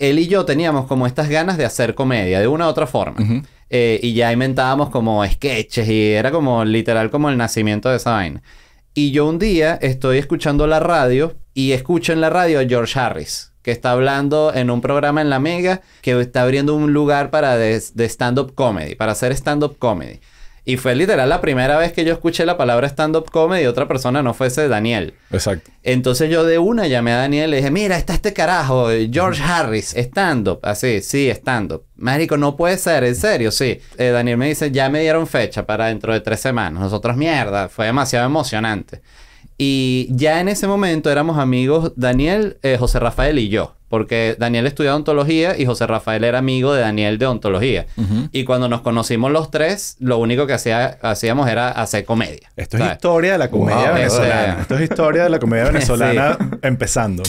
él y yo teníamos como estas ganas de hacer comedia, de una u otra forma. Eh, y ya inventábamos como sketches y era como literal como el nacimiento de esa Y yo un día estoy escuchando la radio y escucho en la radio a George Harris, que está hablando en un programa en La Mega, que está abriendo un lugar para de stand-up comedy, para hacer stand-up comedy. Y fue literal la primera vez que yo escuché la palabra stand-up comedy y otra persona no fuese Daniel. Exacto. Entonces yo de una llamé a Daniel y le dije, mira, está este carajo, George Harris, stand-up. Así, sí, stand-up. Marico, no puede ser, en serio, sí. Eh, Daniel me dice, ya me dieron fecha para dentro de tres semanas. Nosotros, mierda, fue demasiado emocionante. Y ya en ese momento éramos amigos Daniel, eh, José Rafael y yo porque Daniel estudiaba ontología y José Rafael era amigo de Daniel de ontología. Y cuando nos conocimos los tres, lo único que hacíamos era hacer comedia. Esto es historia de la comedia venezolana. Esto es historia de la comedia venezolana empezando.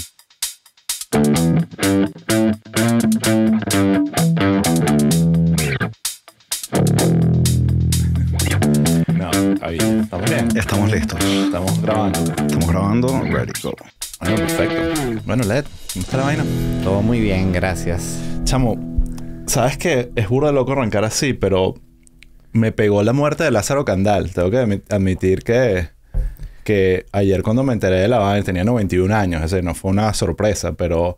No, ahí. ¿Estamos Estamos listos. Estamos grabando. Estamos grabando. Ready, go. Ah, perfecto. Bueno, Led, ¿cómo está la vaina? Todo muy bien, gracias. Chamo, sabes que es burda loco arrancar así, pero me pegó la muerte de Lázaro Candal. Tengo que admitir que, que ayer cuando me enteré de la vaina tenía 91 años, ese no fue una sorpresa, pero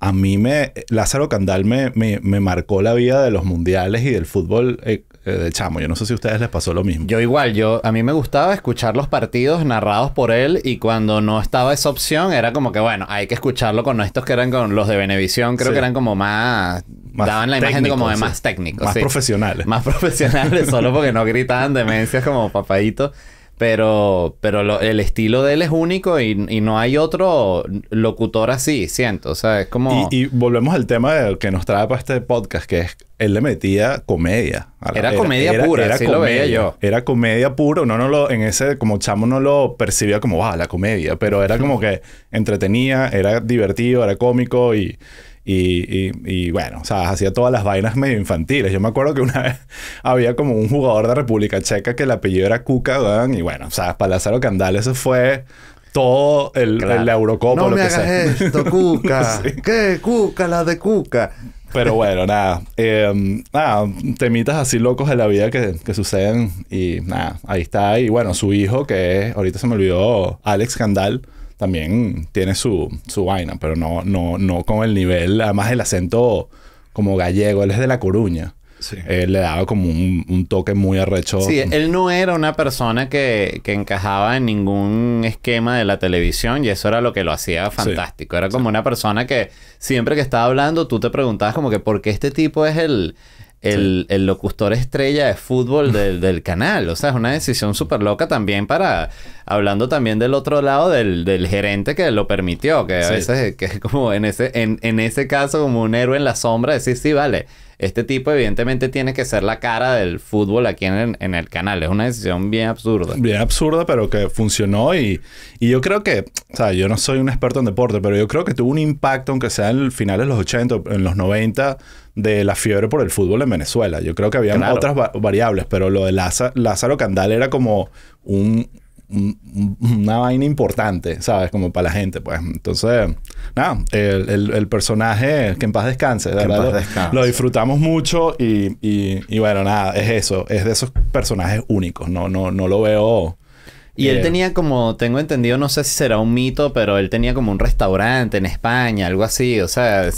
a mí me, Lázaro Candal me, me, marcó la vida de los mundiales y del fútbol eh, eh, de chamo. Yo no sé si a ustedes les pasó lo mismo. Yo igual, yo a mí me gustaba escuchar los partidos narrados por él y cuando no estaba esa opción era como que bueno, hay que escucharlo con estos que eran con los de Benevisión, creo que eran como más, daban la imagen como de más técnicos, más profesionales. Más profesionales, solo porque no gritaban demencias como papadito. Pero, pero el estilo de él es único y, no hay otro locutor así, siento. O sea, es como. Y, volvemos al tema de, que nos trae para este podcast, que es él le metía comedia. era, comedia pura, era, así comedia, lo veía yo. Era comedia pura. Uno no lo, en ese, como chamo, no lo percibía como, ah, la comedia. Pero era como que entretenía, era divertido, era cómico y y, bueno, o sea, hacía todas las vainas medio infantiles. Yo me acuerdo que una vez había como un jugador de República Checa que el apellido era Cuca, ¿verdad? y bueno, o sea, Palazaro Candal eso fue todo el, Eurocopa. No me hagas esto, Cuca. ¿Qué? Cuca, la de Cuca. Pero bueno, nada. Eh, nada, temitas así locos de la vida que, que, suceden. Y nada, ahí está. Y bueno, su hijo, que ahorita se me olvidó, Alex Candal también tiene su, su vaina, pero no, no, no con el nivel, además el acento como gallego, él es de La Coruña. Él eh, le daba como un, un, toque muy arrecho. Sí, él no era una persona que, que, encajaba en ningún esquema de la televisión y eso era lo que lo hacía fantástico. Era como una persona que siempre que estaba hablando tú te preguntabas como que por qué este tipo es el, el, locutor estrella de fútbol del, canal. O sea, es una decisión súper loca también para, hablando también del otro lado del, gerente que lo permitió, que a veces que es como en ese, en ese caso como un héroe en la sombra, decir, sí, vale, este tipo evidentemente tiene que ser la cara del fútbol aquí en el, canal. Es una decisión bien absurda. Bien absurda, pero que funcionó y, yo creo que, o sea, yo no soy un experto en deporte, pero yo creo que tuvo un impacto, aunque sea en finales de los 80, en los 90, de la fiebre por el fútbol en Venezuela. Yo creo que había otras variables, pero lo de Lázaro Candal era como un, una vaina importante, ¿sabes? Como para la gente, pues. Entonces, nada, el, el, personaje, que en paz descanse, de Lo, disfrutamos mucho y, y, bueno, nada, es eso, es de esos personajes únicos, no, no, no lo veo. Y él eh, tenía como, tengo entendido, no sé si será un mito, pero él tenía como un restaurante en España, algo así. O sea,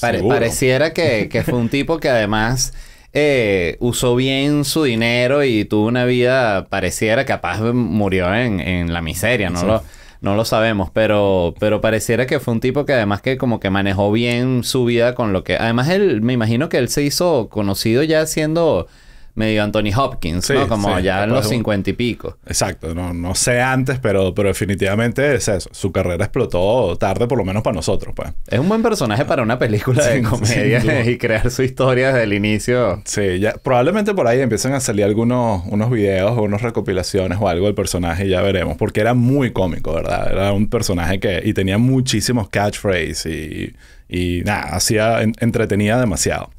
pareciera que, que fue un tipo que además eh, usó bien su dinero y tuvo una vida pareciera capaz murió en, en la miseria, ¿no? Lo, no lo sabemos, pero, pero pareciera que fue un tipo que además que como que manejó bien su vida con lo que... Además él, me imagino que él se hizo conocido ya siendo medio Anthony Hopkins, ¿no? Como ya en los cincuenta y pico. Exacto, no, no sé antes, pero, pero definitivamente es eso. Su carrera explotó tarde, por lo menos para nosotros, pues. Es un buen personaje para una película de comedia y crear su historia desde el inicio. Sí, ya, probablemente por ahí empiezan a salir algunos unos videos o unas recopilaciones o algo del personaje ya veremos. Porque era muy cómico, ¿verdad? Era un personaje que... Y tenía muchísimos catchphrases y... nada, hacía... entretenía demasiado.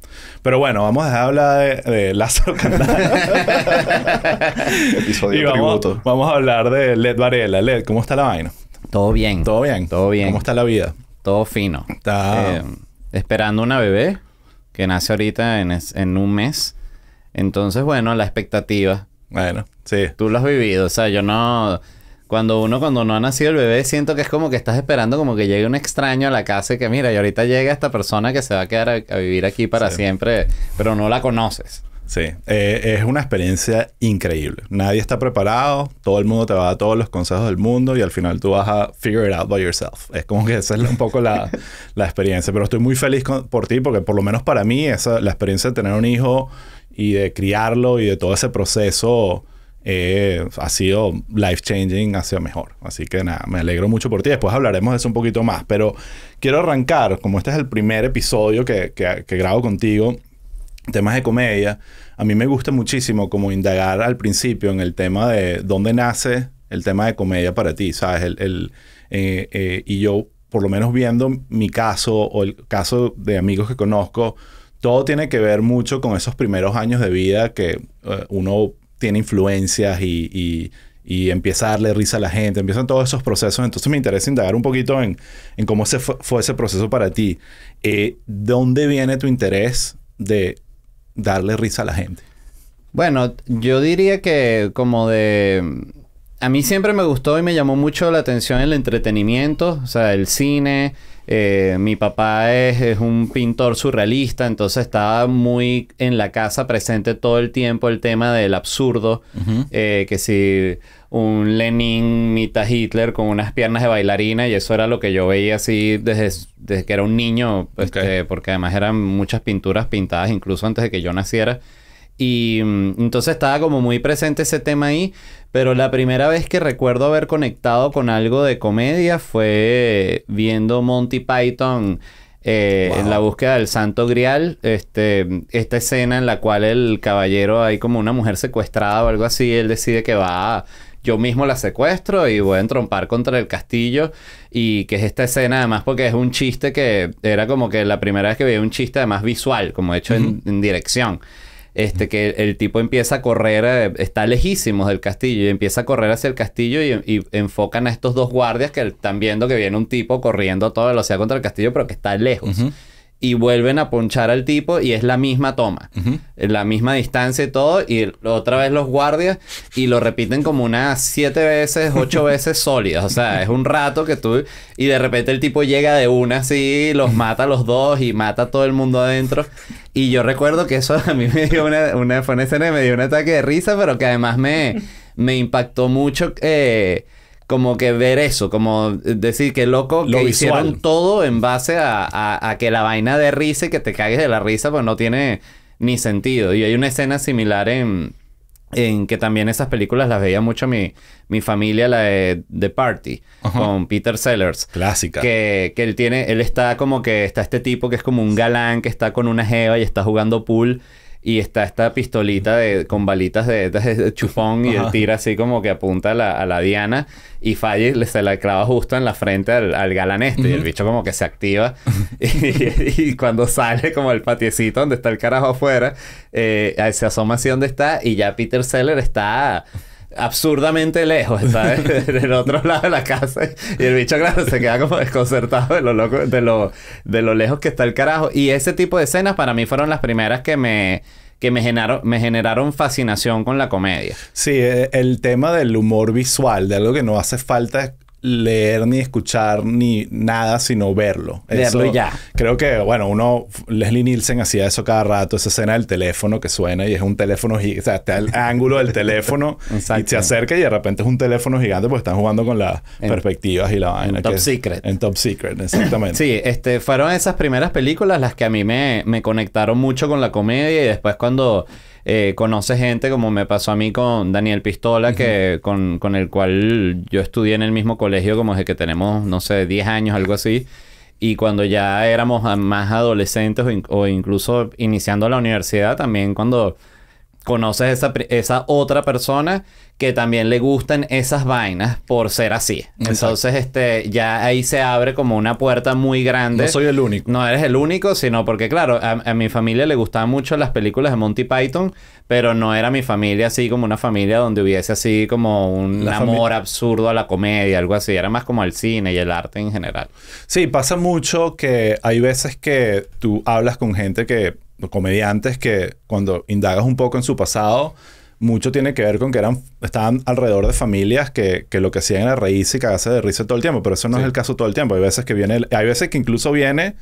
Pero bueno, vamos a hablar de, de Lázaro Episodio y vamos, Vamos a hablar de Led Varela. Led, ¿cómo está la vaina? Todo bien. Todo bien. Todo bien. ¿Cómo está la vida? Todo fino. Está... Eh, esperando una bebé que nace ahorita en, en un mes. Entonces, bueno, la expectativa. Bueno, sí. Tú lo has vivido. O sea, yo no cuando uno, cuando no ha nacido el bebé, siento que es como que estás esperando como que llegue un extraño a la casa y que mira, y ahorita llega esta persona que se va a quedar a, vivir aquí para siempre, pero no la conoces. Sí, eh, es una experiencia increíble. Nadie está preparado, todo el mundo te va a dar todos los consejos del mundo y al final tú vas a figure it out by yourself. Es como que esa es un poco la, la experiencia. Pero estoy muy feliz por ti porque por lo menos para mí esa, la experiencia de tener un hijo y de criarlo y de todo ese proceso eh, ha sido life changing, ha sido mejor. Así que nada, me alegro mucho por ti. Después hablaremos de eso un poquito más. Pero quiero arrancar, como este es el primer episodio que, que, grabo contigo, temas de comedia. A mí me gusta muchísimo como indagar al principio en el tema de dónde nace el tema de comedia para ti, ¿sabes? El, el eh, eh, y yo, por lo menos viendo mi caso o el caso de amigos que conozco, todo tiene que ver mucho con esos primeros años de vida que uno tiene influencias y, empieza a darle risa a la gente, empiezan todos esos procesos. Entonces me interesa indagar un poquito en, cómo se fue, ese proceso para ti. Eh, ¿Dónde viene tu interés de darle risa a la gente? Bueno, yo diría que como de... A mí siempre me gustó y me llamó mucho la atención el entretenimiento, o sea, el cine, eh, mi papá es, es, un pintor surrealista, entonces estaba muy en la casa presente todo el tiempo el tema del absurdo, eh, que si un Lenin mita Hitler con unas piernas de bailarina y eso era lo que yo veía así desde, desde que era un niño, pues, este, porque además eran muchas pinturas pintadas incluso antes de que yo naciera. Y mm, entonces estaba como muy presente ese tema ahí, pero la primera vez que recuerdo haber conectado con algo de comedia fue viendo Monty Python eh, en la búsqueda del Santo Grial, este, esta escena en la cual el caballero hay como una mujer secuestrada o algo así, él decide que va yo mismo la secuestro y voy a entrompar contra el castillo. Y que es esta escena, además, porque es un chiste que era como que la primera vez que veía un chiste, además visual, como hecho en, dirección. Este, que el tipo empieza a correr, eh, está lejísimos del castillo, y empieza a correr hacia el castillo y, enfocan a estos dos guardias que están viendo que viene un tipo corriendo a toda velocidad contra el castillo, pero que está lejos y vuelven a ponchar al tipo y es la misma toma, la misma distancia y todo, y otra vez los guardias y lo repiten como unas siete veces, ocho veces sólidas, o sea, es un rato que tú y de repente el tipo llega de una así, los mata a los dos y mata a todo el mundo adentro. Y yo recuerdo que eso a mí me dio una, una fue una escena me dio un ataque de risa, pero que además me, me impactó mucho. Eh, como que ver eso, como decir que loco que hicieron todo en base a, que la vaina de risa y que te cagues de la risa, pues no tiene ni sentido. Y hay una escena similar en, en que también esas películas las veía mucho mi, mi familia, la de The Party, con Peter Sellers. Clásica. Que, que él tiene, él está como que está este tipo que es como un galán que está con una jeva y está jugando pool. Y está esta pistolita de, con balitas de, chufón y el tira así como que apunta a la, diana y falla y se la clava justo en la frente al, al galán este. Y el bicho como que se activa. y, cuando sale como el patiecito donde está el carajo afuera, eh, se asoma así donde está y ya Peter Seller está absurdamente lejos, está del otro lado de la casa. Y el bicho, claro, se queda como desconcertado de lo de lo, lejos que está el carajo. Y ese tipo de escenas para mí fueron las primeras que me que generaron, me generaron fascinación con la comedia. Sí, eh, el tema del humor visual, de algo que no hace falta leer ni escuchar ni nada, sino verlo. verlo ya. Creo que, bueno, uno, Leslie Nielsen hacía eso cada rato, esa escena del teléfono que suena y es un teléfono gigante, o sea, está el ángulo del teléfono y se acerca y de repente es un teléfono gigante porque están jugando con las perspectivas y la vaina. En Top Secret. En Top Secret, exactamente. sí, este, fueron esas primeras películas las que a mí me conectaron mucho con la comedia y después cuando... Eh, conoce gente, como me pasó a mí con Daniel Pistola, que, con, el cual yo estudié en el mismo colegio, como es que tenemos, no sé, 10 años, algo así. Y cuando ya éramos más adolescentes o, incluso iniciando la universidad, también cuando conoces esa, esa otra persona que también le gustan esas vainas por ser así. Entonces, este, ya ahí se abre como una puerta muy grande. No soy el único. No eres el único, sino porque, claro, a, mi familia le gustaban mucho las películas de Monty Python, pero no era mi familia así como una familia donde hubiese así como un amor absurdo a la comedia, algo así. Era más como al cine y el arte en general. Sí, pasa mucho que hay veces que tú hablas con gente que, comediantes que cuando indagas un poco en su pasado, mucho tiene que ver con que eran, estaban alrededor de familias que, que lo que hacían era raíz y cagarse de risa todo el tiempo, pero eso no es el caso todo el tiempo. Hay veces que viene, hay veces que incluso viene,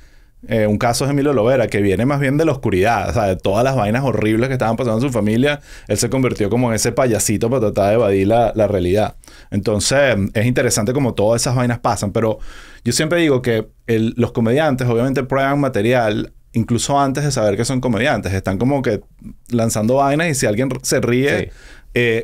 eh, un caso de Emilio Lovera, que viene más bien de la oscuridad, o sea, de todas las vainas horribles que estaban pasando en su familia, él se convirtió como en ese payasito para tratar de evadir la, la realidad. Entonces, es interesante como todas esas vainas pasan, pero yo siempre digo que los comediantes obviamente prueban material incluso antes de saber que son comediantes, están como que lanzando vainas y si alguien se ríe, eh,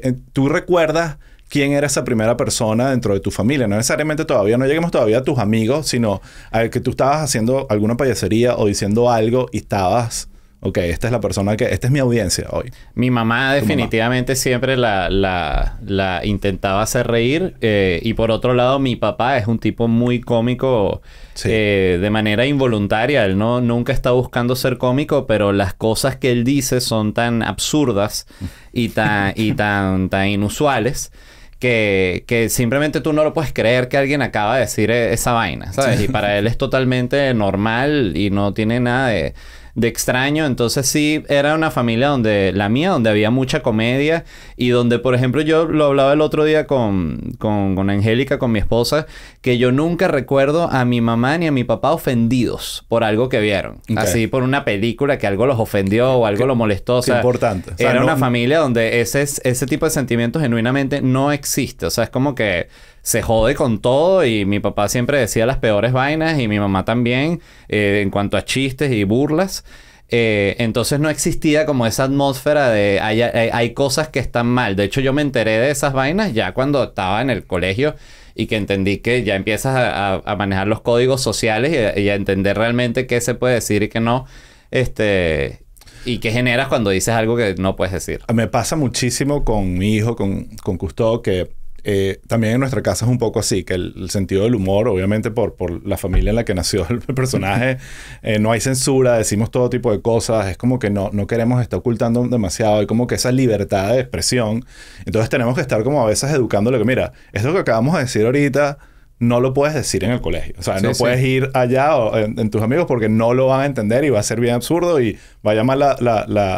eh, tú recuerdas quién era esa primera persona dentro de tu familia. No necesariamente todavía, no lleguemos todavía a tus amigos, sino al que tú estabas haciendo alguna payasería o diciendo algo y estabas ok, esta es la persona que, esta es mi audiencia hoy. Mi mamá definitivamente siempre la, la, intentaba hacer reír eh, y por otro lado mi papá es un tipo muy cómico eh, de manera involuntaria, él no, nunca está buscando ser cómico, pero las cosas que él dice son tan absurdas y tan, y tan, tan inusuales. Que, que, simplemente tú no lo puedes creer que alguien acaba de decir e-, esa vaina, Y para él es totalmente normal y no tiene nada de de extraño. Entonces sí, era una familia donde, la mía, donde había mucha comedia y donde, por ejemplo, yo lo hablaba el otro día con, con, con Angélica, con mi esposa, que yo nunca recuerdo a mi mamá ni a mi papá ofendidos por algo que vieron. Así, por una película que algo los ofendió o algo los molestó. O importante. era una familia donde ese, ese tipo de sentimientos genuinamente no existe. O sea, es como que se jode con todo y mi papá siempre decía las peores vainas y mi mamá también eh, en cuanto a chistes y burlas. Eh, entonces no existía como esa atmósfera de hay, eh, hay, cosas que están mal. De hecho yo me enteré de esas vainas ya cuando estaba en el colegio y que entendí que ya empiezas a, manejar los códigos sociales y, a entender realmente qué se puede decir y qué no. Este, y qué generas cuando dices algo que no puedes decir. Me pasa muchísimo con mi hijo, con, con que eh, también en nuestra casa es un poco así, que el, sentido del humor, obviamente por, por, la familia en la que nació el personaje, eh, no hay censura, decimos todo tipo de cosas, es como que no, no queremos estar ocultando demasiado, hay como que esa libertad de expresión, entonces tenemos que estar como a veces educándolo que mira, esto que acabamos de decir ahorita no lo puedes decir en el colegio. O sea, no puedes ir allá o en, tus amigos porque no lo van a entender y va a ser bien absurdo y va a llamar la,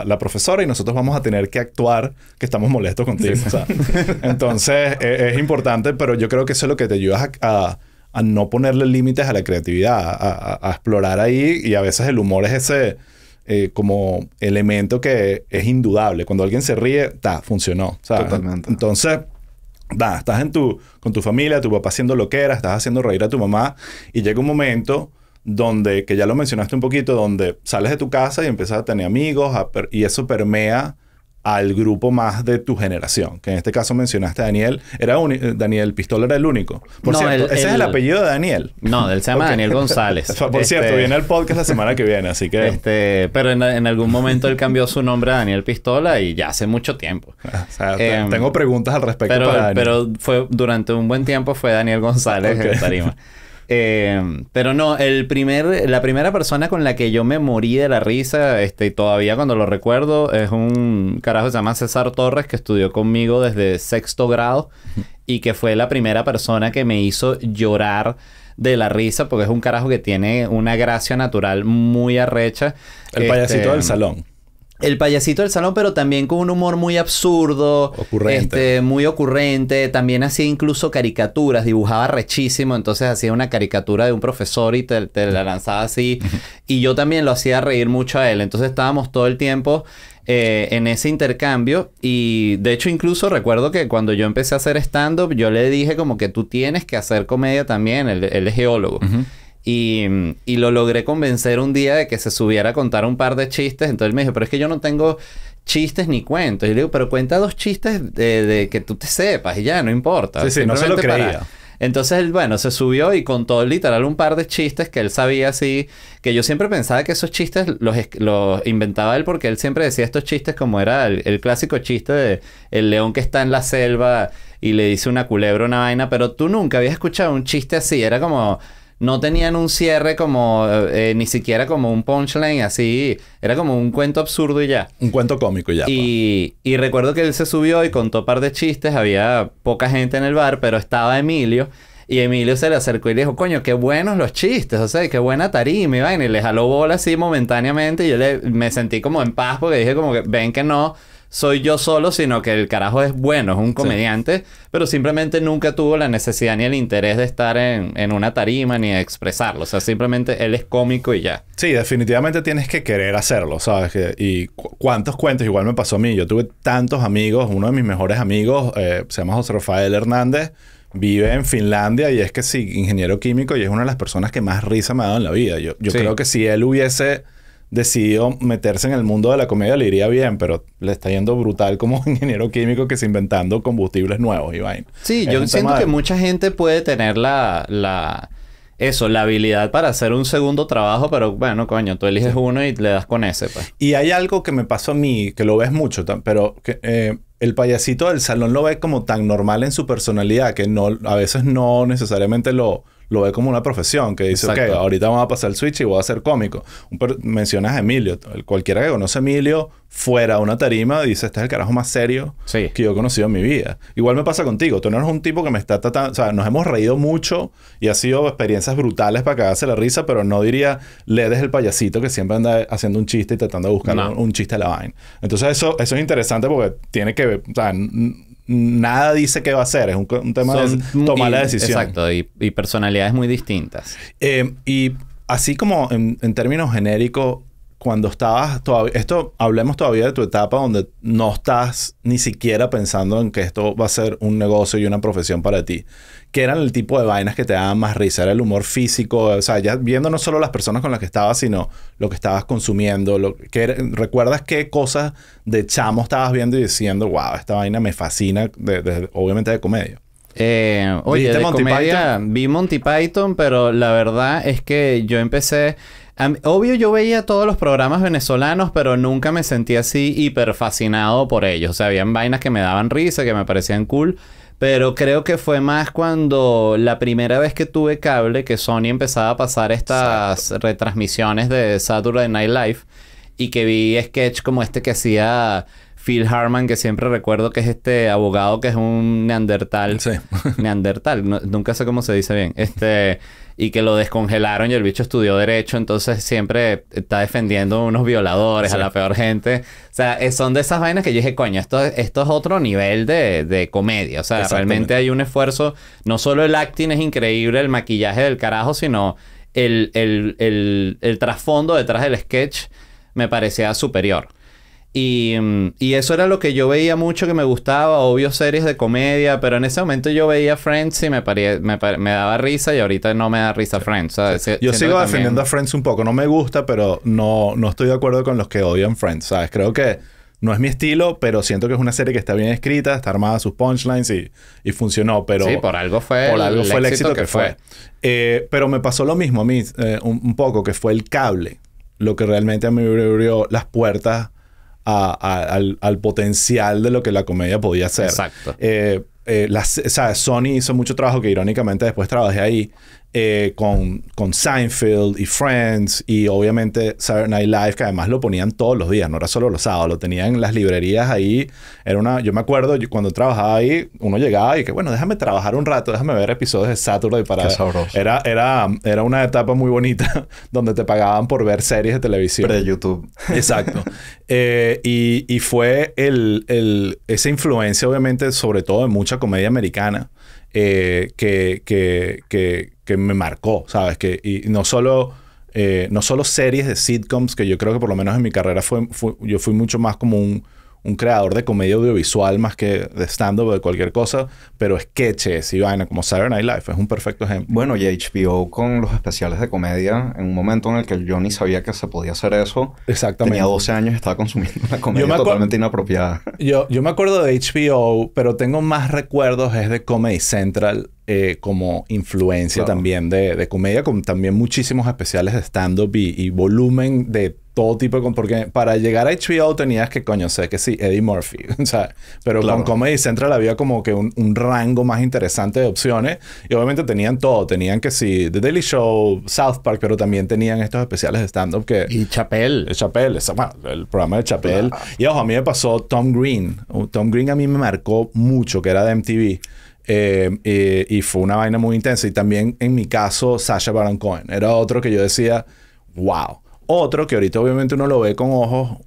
la, profesora y nosotros vamos a tener que actuar que estamos molestos contigo. O sea, entonces, e, es, importante, pero yo creo que eso es lo que te ayuda a, no ponerle límites a la creatividad, a, explorar ahí y a veces el humor es ese eh, como elemento que es indudable. Cuando alguien se ríe, ta, funcionó. Totalmente. Entonces estás en tu, con tu familia, tu papá haciendo lo que era, estás haciendo reír a tu mamá y llega un momento donde, que ya lo mencionaste un poquito, donde sales de tu casa y empiezas a tener amigos y eso permea al grupo más de tu generación, que en este caso mencionaste a Daniel, era eh, Daniel Pistola era el único. Por cierto, ese es el apellido de Daniel. No, él se llama Daniel González. Por cierto, este- viene el podcast la semana que viene, así que... Este, pero en, algún momento él cambió su nombre a Daniel Pistola y ya hace mucho tiempo. Em, tengo preguntas al respecto pero, fue, durante un buen tiempo fue Daniel González que tarima. Eh, pero no, el primer, la primera persona con la que yo me morí de la risa, este, todavía cuando lo recuerdo, es un carajo que se llama César Torres, que estudió conmigo desde sexto grado y que fue la primera persona que me hizo llorar de la risa, porque es un carajo que tiene una gracia natural muy arrecha. El payasito este, del salón el payasito del salón, pero también con un humor muy absurdo, este, muy ocurrente, también hacía incluso caricaturas, dibujaba rechísimo, entonces hacía una caricatura de un profesor y te, la lanzaba así, y yo también lo hacía reír mucho a él, entonces estábamos todo el tiempo eh, en ese intercambio y de hecho incluso recuerdo que cuando yo empecé a hacer stand-up, yo le dije como que tú tienes que hacer comedia también, él, es geólogo. Y, y, lo logré convencer un día de que se subiera a contar un par de chistes. Entonces él me dijo, pero es que yo no tengo chistes ni cuentos. Y le digo, pero cuenta dos chistes de, que tú te sepas y ya, no importa. Sí, sí, no lo creía. Entonces él, bueno, se subió y contó literal un par de chistes que él sabía así, que yo siempre pensaba que esos chistes los, los inventaba él porque él siempre decía estos chistes como era el, clásico chiste de el león que está en la selva y le dice una culebra una vaina, pero tú nunca habías escuchado un chiste así, era como no tenían un cierre como, eh, eh, ni siquiera como un punchline así, era como un cuento absurdo y ya. Un cuento cómico y ya. Pues. Y, recuerdo que él se subió y contó un par de chistes, había poca gente en el bar, pero estaba Emilio. Y Emilio se le acercó y le dijo, coño, qué buenos los chistes, o sea, qué buena tarima, y Y le jaló bola así momentáneamente y yo le, me sentí como en paz porque dije como que, ven que no, soy yo solo, sino que el carajo es bueno, es un comediante, pero simplemente nunca tuvo la necesidad ni el interés de estar en, una tarima ni de expresarlo. O sea, simplemente él es cómico y ya. Sí, definitivamente tienes que querer hacerlo, ¿sabes? Que, y cuántos cuentos, igual me pasó a mí. Yo tuve tantos amigos, uno de mis mejores amigos eh, se llama José Rafael Hernández. Vive en Finlandia y es que sí, ingeniero químico y es una de las personas que más risa me ha dado en la vida. Yo, yo creo que si él hubiese ...decidió meterse en el mundo de la comedia le iría bien, pero le está yendo brutal como ingeniero químico que se inventando combustibles nuevos y vaina. Sí, yo siento que mucha gente puede tener la, la, eso, la habilidad para hacer un segundo trabajo, pero bueno, coño, tú eliges uno y le das con ese. Pues. Y hay algo que me pasó a mí, que lo ves mucho, pero eh, el payasito del salón lo ve como tan normal en su personalidad que no, a veces no necesariamente lo lo ve como una profesión, que dice, ok, ahorita vamos a pasar el switch y voy a ser cómico. mencionas a Emilio. Cualquiera que conoce a Emilio fuera de una tarima dice, este es el carajo más serio que yo he conocido en mi vida. Igual me pasa contigo. Tú no eres un tipo que me está tratando... O sea, nos hemos reído mucho y ha sido experiencias brutales para cagarse la risa, pero no diría, le des el payasito que siempre anda haciendo un chiste y tratando de buscar un, chiste a la vaina. Entonces eso, eso es interesante porque tiene que ver... O sea, nada dice qué va a hacer. Es un, tema de tomar la decisión. Exacto, y, personalidades muy distintas. Eh, y así como en términos genéricos, cuando estabas todavía, esto hablemos todavía de tu etapa donde no estás ni siquiera pensando en que esto va a ser un negocio y una profesión para ti. ¿Qué eran el tipo de vainas que te daban más risa? el humor físico? O sea, ya viendo no solo las personas con las que estabas, sino lo que estabas consumiendo. Lo ¿Recuerdas qué cosas de chamo estabas viendo y diciendo, wow, esta vaina me fascina, obviamente de comedia? Eh, oye, de Monty Python? vi Monty Python, pero la verdad es que yo empecé obvio, yo veía todos los programas venezolanos, pero nunca me sentí así hiper fascinado por ellos. O sea, habían vainas que me daban risa, que me parecían cool. Pero creo que fue más cuando la primera vez que tuve cable, que Sony empezaba a pasar estas retransmisiones de Saturday Night Live y que vi sketch como este que hacía Phil Harman, que siempre recuerdo que es este abogado que es un neandertal. neandertal, nunca sé cómo se dice bien. Este, y que lo descongelaron y el bicho estudió derecho, entonces siempre está defendiendo unos violadores, a la peor gente. O sea, eh, son de esas vainas que yo dije, coño, esto, esto es otro nivel de, de comedia. O sea, realmente hay un esfuerzo, no solo el acting es increíble, el maquillaje del carajo, sino el, el, el trasfondo detrás del sketch me parecía superior. Y, mm, y, eso era lo que yo veía mucho que me gustaba, obvio series de comedia, pero en ese momento yo veía Friends y me, me, daba risa y ahorita no me da risa Friends. ¿sabes? Yo sigo defendiendo a Friends un poco, no me gusta, pero no, no estoy de acuerdo con los que odian Friends, ¿sabes? Creo que no es mi estilo, pero siento que es una serie que está bien escrita, está armada sus punchlines y, y funcionó. Pero por algo fue, el, éxito, que, fue. Eh, pero me pasó lo mismo a mí eh, un, poco, que fue el cable lo que realmente a mí me abrió las puertas al, potencial de lo que la comedia podía ser. Exacto. Eh, eh, o sea, Sony hizo mucho trabajo que irónicamente después trabajé ahí, eh, con, con Seinfeld y Friends y obviamente Saturday Night Live, que además lo ponían todos los días, no era solo los sábados, lo tenían en las librerías ahí. Era una, yo me acuerdo cuando trabajaba ahí, uno llegaba y que bueno, déjame trabajar un rato, déjame ver episodios de Saturday para. Era, era, era una etapa muy bonita donde te pagaban por ver series de televisión. de YouTube. Exacto. Eh, y, fue esa influencia, obviamente, sobre todo en mucha comedia americana eh, que, que, que, me marcó, ¿sabes? Que, y no solo, eh, no solo series de sitcoms, que yo creo que por lo menos en mi carrera fue yo fui mucho más como un un creador de comedia audiovisual más que de stand-up o de cualquier cosa, pero sketches y vaina como Saturday Night Live es un perfecto ejemplo. Bueno, y HBO con los especiales de comedia, en un momento en el que yo ni sabía que se podía hacer eso. Exactamente. Tenía 12 años y estaba consumiendo una comedia totalmente inapropiada. Yo, yo me acuerdo de HBO, pero tengo más recuerdos es de Comedy Central eh, como influencia también de, comedia, con también muchísimos especiales de stand-up y, volumen de todo tipo de... Porque para llegar a HBO tenías que, coño, sé que sí, Eddie Murphy. o sea, pero con Comedy Central había como que un, un, rango más interesante de opciones. Y obviamente tenían todo. Tenían que sí, The Daily Show, South Park, pero también tenían estos especiales de stand-up que... Y chapel El el programa de chapel Y ojo, a mí me pasó Tom Green. Uh, Tom Green a mí me marcó mucho, que era de MTV. Eh, y fue una vaina muy intensa. Y también en mi caso, Sasha Baron Cohen. Era otro que yo decía, wow. Otro que ahorita obviamente uno lo ve con ojos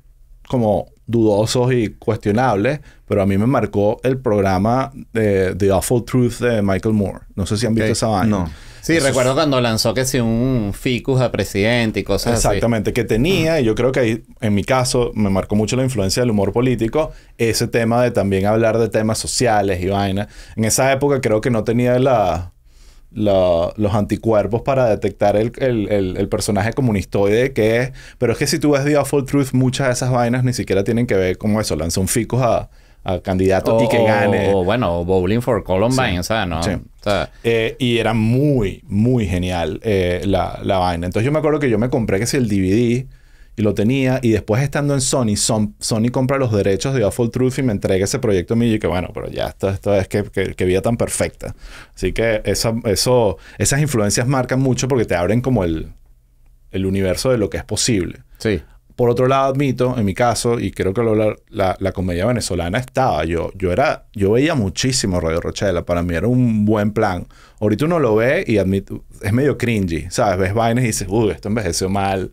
como dudosos y cuestionables, pero a mí me marcó el programa de The Awful Truth de Michael Moore. No sé si han visto esa vaina. Sí, recuerdo cuando lanzó que si un ficus a presidente y cosas Exactamente, que tenía, y yo creo que ahí, en mi caso, me marcó mucho la influencia del humor político, ese tema de también hablar de temas sociales y vaina. En esa época creo que no tenía la los anticuerpos para detectar el, el, el, personaje comunistoide que es. Pero es que si tú ves The Awful Truth, muchas de esas vainas ni siquiera tienen que ver con eso. Lanzó un ficus a, a candidato y que gane. O, bueno, Bowling for Columbine, o sea, eh, y era muy, muy genial eh, la, la, vaina. Entonces yo me acuerdo que yo me compré que si el DVD y lo tenía. Y después estando en Sony, Sony compra los derechos de Awful Truth y me entrega ese proyecto mío. Y que bueno, pero ya esto, esto es que, que, vida tan perfecta. Así que eso, esas influencias marcan mucho porque te abren como el, el universo de lo que es posible. Sí. Por otro lado, admito, en mi caso, y creo que la, comedia venezolana estaba. Yo, yo, era, yo veía muchísimo Radio Rochela. Para mí era un buen plan. Ahorita uno lo ve y admito, es medio cringy, ¿sabes? Ves vainas y dices, uy, esto envejeció mal.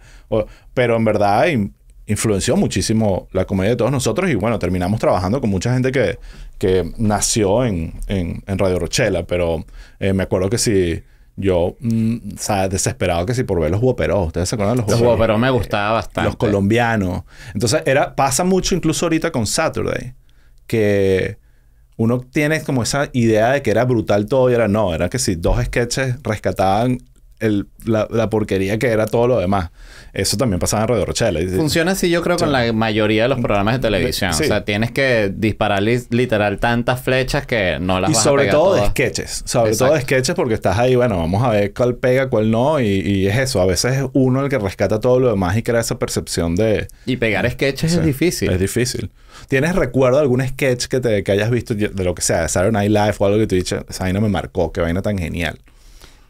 pero en verdad influenció muchísimo la comedia de todos nosotros. Y bueno, terminamos trabajando con mucha gente que, que nació en, en, Radio Rochela. Pero eh, me acuerdo que si yo, mm, o sea, desesperado que si por ver los pero ¿Ustedes se acuerdan los huoperos Los me eh, gustaba bastante. Los colombianos. Entonces, era, pasa mucho incluso ahorita con Saturday, que uno tiene como esa idea de que era brutal todo y era no, era que si dos sketches rescataban la, porquería que era todo lo demás. Eso también pasaba en Radio Rochelle. Funciona así, yo creo, con la mayoría de los programas de televisión. O sea, tienes que disparar literal tantas flechas que no las Y sobre todo de sketches. Sobre todo de sketches porque estás ahí, bueno, vamos a ver cuál pega, cuál no. Y, es eso. A veces es uno el que rescata todo lo demás y crea esa percepción de. Y pegar sketches es difícil. Es difícil. ¿Tienes recuerdo algún sketch que, te, hayas visto de lo que sea, de Saturday Night Live o algo que tú dices, esa vaina me marcó, qué vaina tan genial?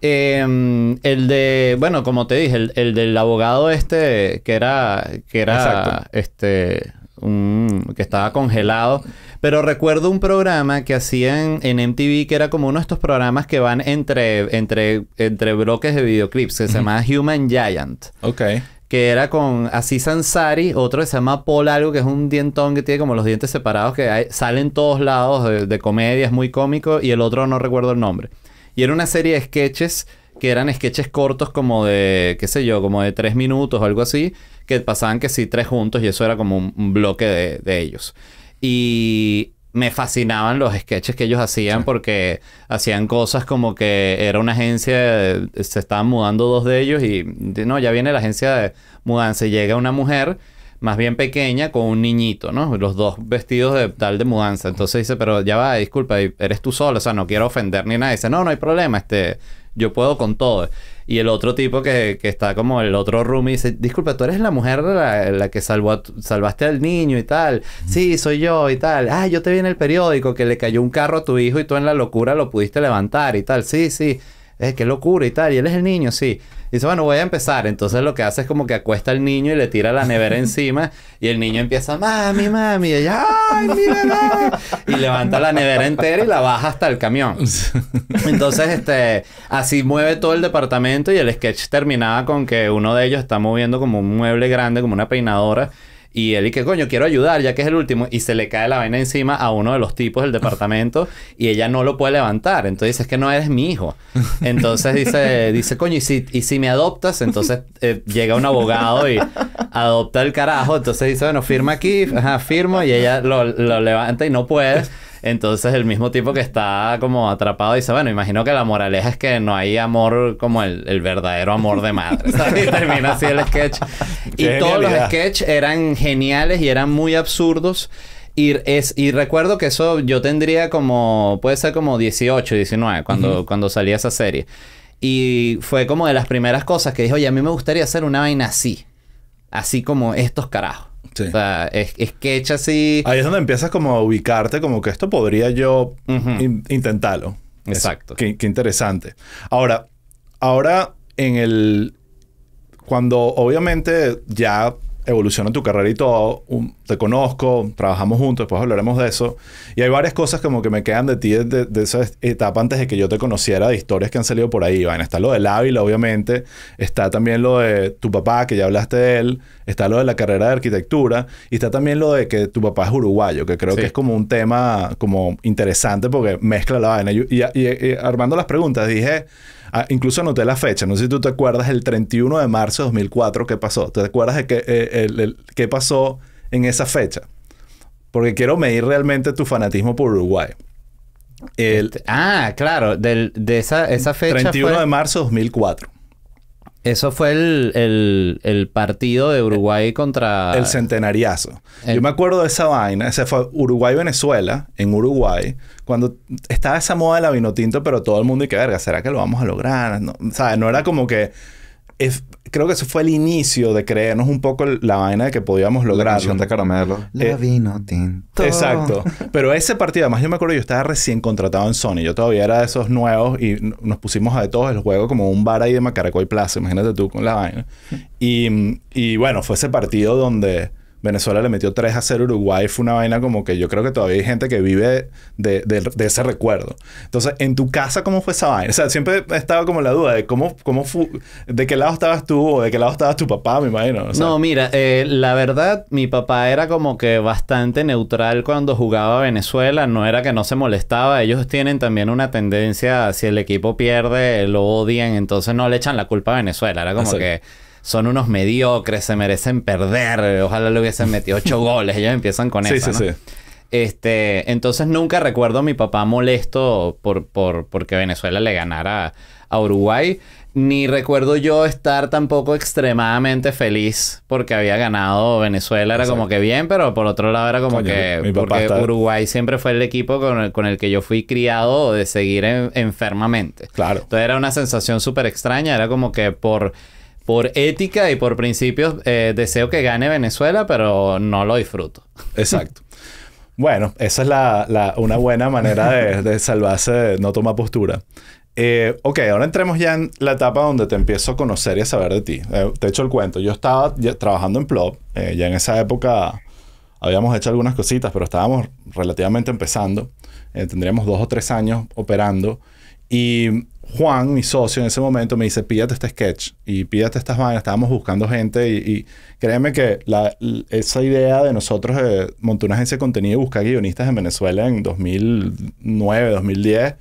Eh, el de, bueno, como te dije, el, del abogado este que era, que era, este, que estaba congelado. Pero recuerdo un programa que hacían en MTV que era como uno de estos programas que van entre, entre, entre bloques de videoclips, que se llamaba Human Giant. Ok. Que era con Aziz Ansari, otro que se llama Paul Algo, que es un dientón que tiene como los dientes separados, que salen todos lados de comedia, es muy cómico, y el otro no recuerdo el nombre. Y era una serie de sketches que eran sketches cortos como de, qué sé yo, como de tres minutos o algo así, que pasaban que sí tres juntos y eso era como un, bloque de, ellos. Y me fascinaban los sketches que ellos hacían porque hacían cosas como que era una agencia, eh, se estaban mudando dos de ellos y no, ya viene la agencia de mudanza y llega una mujer más bien pequeña con un niñito, ¿no? Los dos vestidos de tal de mudanza. Entonces dice, pero ya va, disculpa, eres tú solo, o sea, no quiero ofender ni nada. Dice, no, no hay problema, este, yo puedo con todo. Y el otro tipo que, que está como el otro roomie dice, disculpa, tú eres la mujer la, la que salvó salvaste al niño y tal. Sí, soy yo y tal. Ah, yo te vi en el periódico que le cayó un carro a tu hijo y tú en la locura lo pudiste levantar y tal. Sí, sí eh, qué locura y tal, y él es el niño, sí. dice, bueno, voy a empezar. Entonces lo que hace es como que acuesta al niño y le tira la nevera encima. Y el niño empieza, mami, mami. Y ella, ay, Y levanta la nevera entera y la baja hasta el camión. Entonces, este, así mueve todo el departamento y el sketch terminaba con que uno de ellos está moviendo como un mueble grande, como una peinadora. Y él y que coño, quiero ayudar ya que es el último. Y se le cae la vaina encima a uno de los tipos del departamento y ella no lo puede levantar. Entonces dice, es que no eres mi hijo. Entonces dice, dice coño, ¿y si, y si me adoptas? Entonces eh, llega un abogado y adopta el carajo. Entonces dice, bueno, firma aquí, ajá, firmo. Y ella lo, lo levanta y no puede. Entonces el mismo tipo que está como atrapado dice, bueno, imagino que la moraleja es que no hay amor como el, verdadero amor de madre. Y termina así el sketch. y todos los sketches eran geniales y eran muy absurdos. Y, es, y recuerdo que eso yo tendría como, puede ser como 18, 19, cuando, cuando salía esa serie. Y fue como de las primeras cosas que dije, oye, a mí me gustaría hacer una vaina así. Así como estos carajos. O sea, es, que hecha así. Ahí es donde empiezas como a ubicarte, como que esto podría yo intentarlo. Exacto. Qué, qué, interesante. Ahora, ahora en el. Cuando obviamente ya ...evoluciona tu carrera y todo. te conozco, trabajamos juntos, después hablaremos de eso. Y hay varias cosas como que me quedan de ti de, esa etapa antes de que yo te conociera, de historias que han salido por ahí. Bueno, está lo del Ávila, obviamente. Está también lo de tu papá, que ya hablaste de él. Está lo de la carrera de arquitectura. Y está también lo de que tu papá es uruguayo, que creo que es como un tema como interesante porque mezcla la vaina. y armando las preguntas, dije Ah, incluso anoté la fecha, no sé si tú te acuerdas, el 31 de marzo de 2004, ¿qué pasó? ¿Te acuerdas de eh, qué, pasó en esa fecha? Porque quiero medir realmente tu fanatismo por Uruguay. Este, ah, claro, de esa, esa fecha. 31 de marzo de 2004. Eso fue el, partido de Uruguay contra... El centenariazo. Yo me acuerdo de esa vaina. Ese fue Uruguay-Venezuela, en Uruguay, cuando estaba esa moda de la vino tinto, pero todo el mundo y que verga, ¿será que lo vamos a lograr? No, no era como que creo que eso fue el inicio de creernos un poco la vaina de que podíamos lograr. La de caramelo. Eh, vino tinto. Exacto. Pero ese partido, además yo me acuerdo, yo estaba recién contratado en Sony. Yo todavía era de esos nuevos y nos pusimos a de todos el juego como un bar ahí de Macaracoy Plaza. Imagínate tú con la vaina. Y, y bueno, fue ese partido donde Venezuela le metió 3 a 0 Uruguay, fue una vaina como que yo creo que todavía hay gente que vive de, ese recuerdo. Entonces, en tu casa, ¿cómo fue esa vaina? O sea, siempre estaba como la duda de cómo, cómo fue, de qué lado estabas tú o de qué lado estaba tu papá, me imagino. no, mira, eh, la verdad, mi papá era como que bastante neutral cuando jugaba a Venezuela, no era que no se molestaba, ellos tienen también una tendencia, si el equipo pierde, lo odian, entonces no le echan la culpa a Venezuela, era como que son unos mediocres, se merecen perder, ojalá le hubiesen metido ocho goles, ellos empiezan con eso. Sí, sí. Este, entonces nunca recuerdo a mi papá molesto por, por, porque Venezuela le ganara a Uruguay, ni recuerdo yo estar tampoco extremadamente feliz porque había ganado Venezuela, era como que bien, pero por otro lado era como que porque Uruguay siempre fue el equipo con el, que yo fui criado de seguir enfermamente. Claro. Entonces era una sensación súper extraña, era como que por por ética y por principios eh, deseo que gane Venezuela, pero no lo disfruto. Exacto. bueno, esa es la, una buena manera de, salvarse de no tomar postura. Eh, ok, ahora entremos ya en la etapa donde te empiezo a conocer y a saber de ti. Te eh, te echo el cuento. Yo estaba trabajando en Plop. ya en esa época habíamos hecho algunas cositas, pero estábamos relativamente empezando. tendríamos dos o tres años operando. Y Juan, mi socio en ese momento, me dice, pídate este sketch y pídate estas vainas. Estábamos buscando gente y, créeme que esa idea de nosotros montar una agencia de contenido y buscar guionistas en Venezuela en 2009, 2010,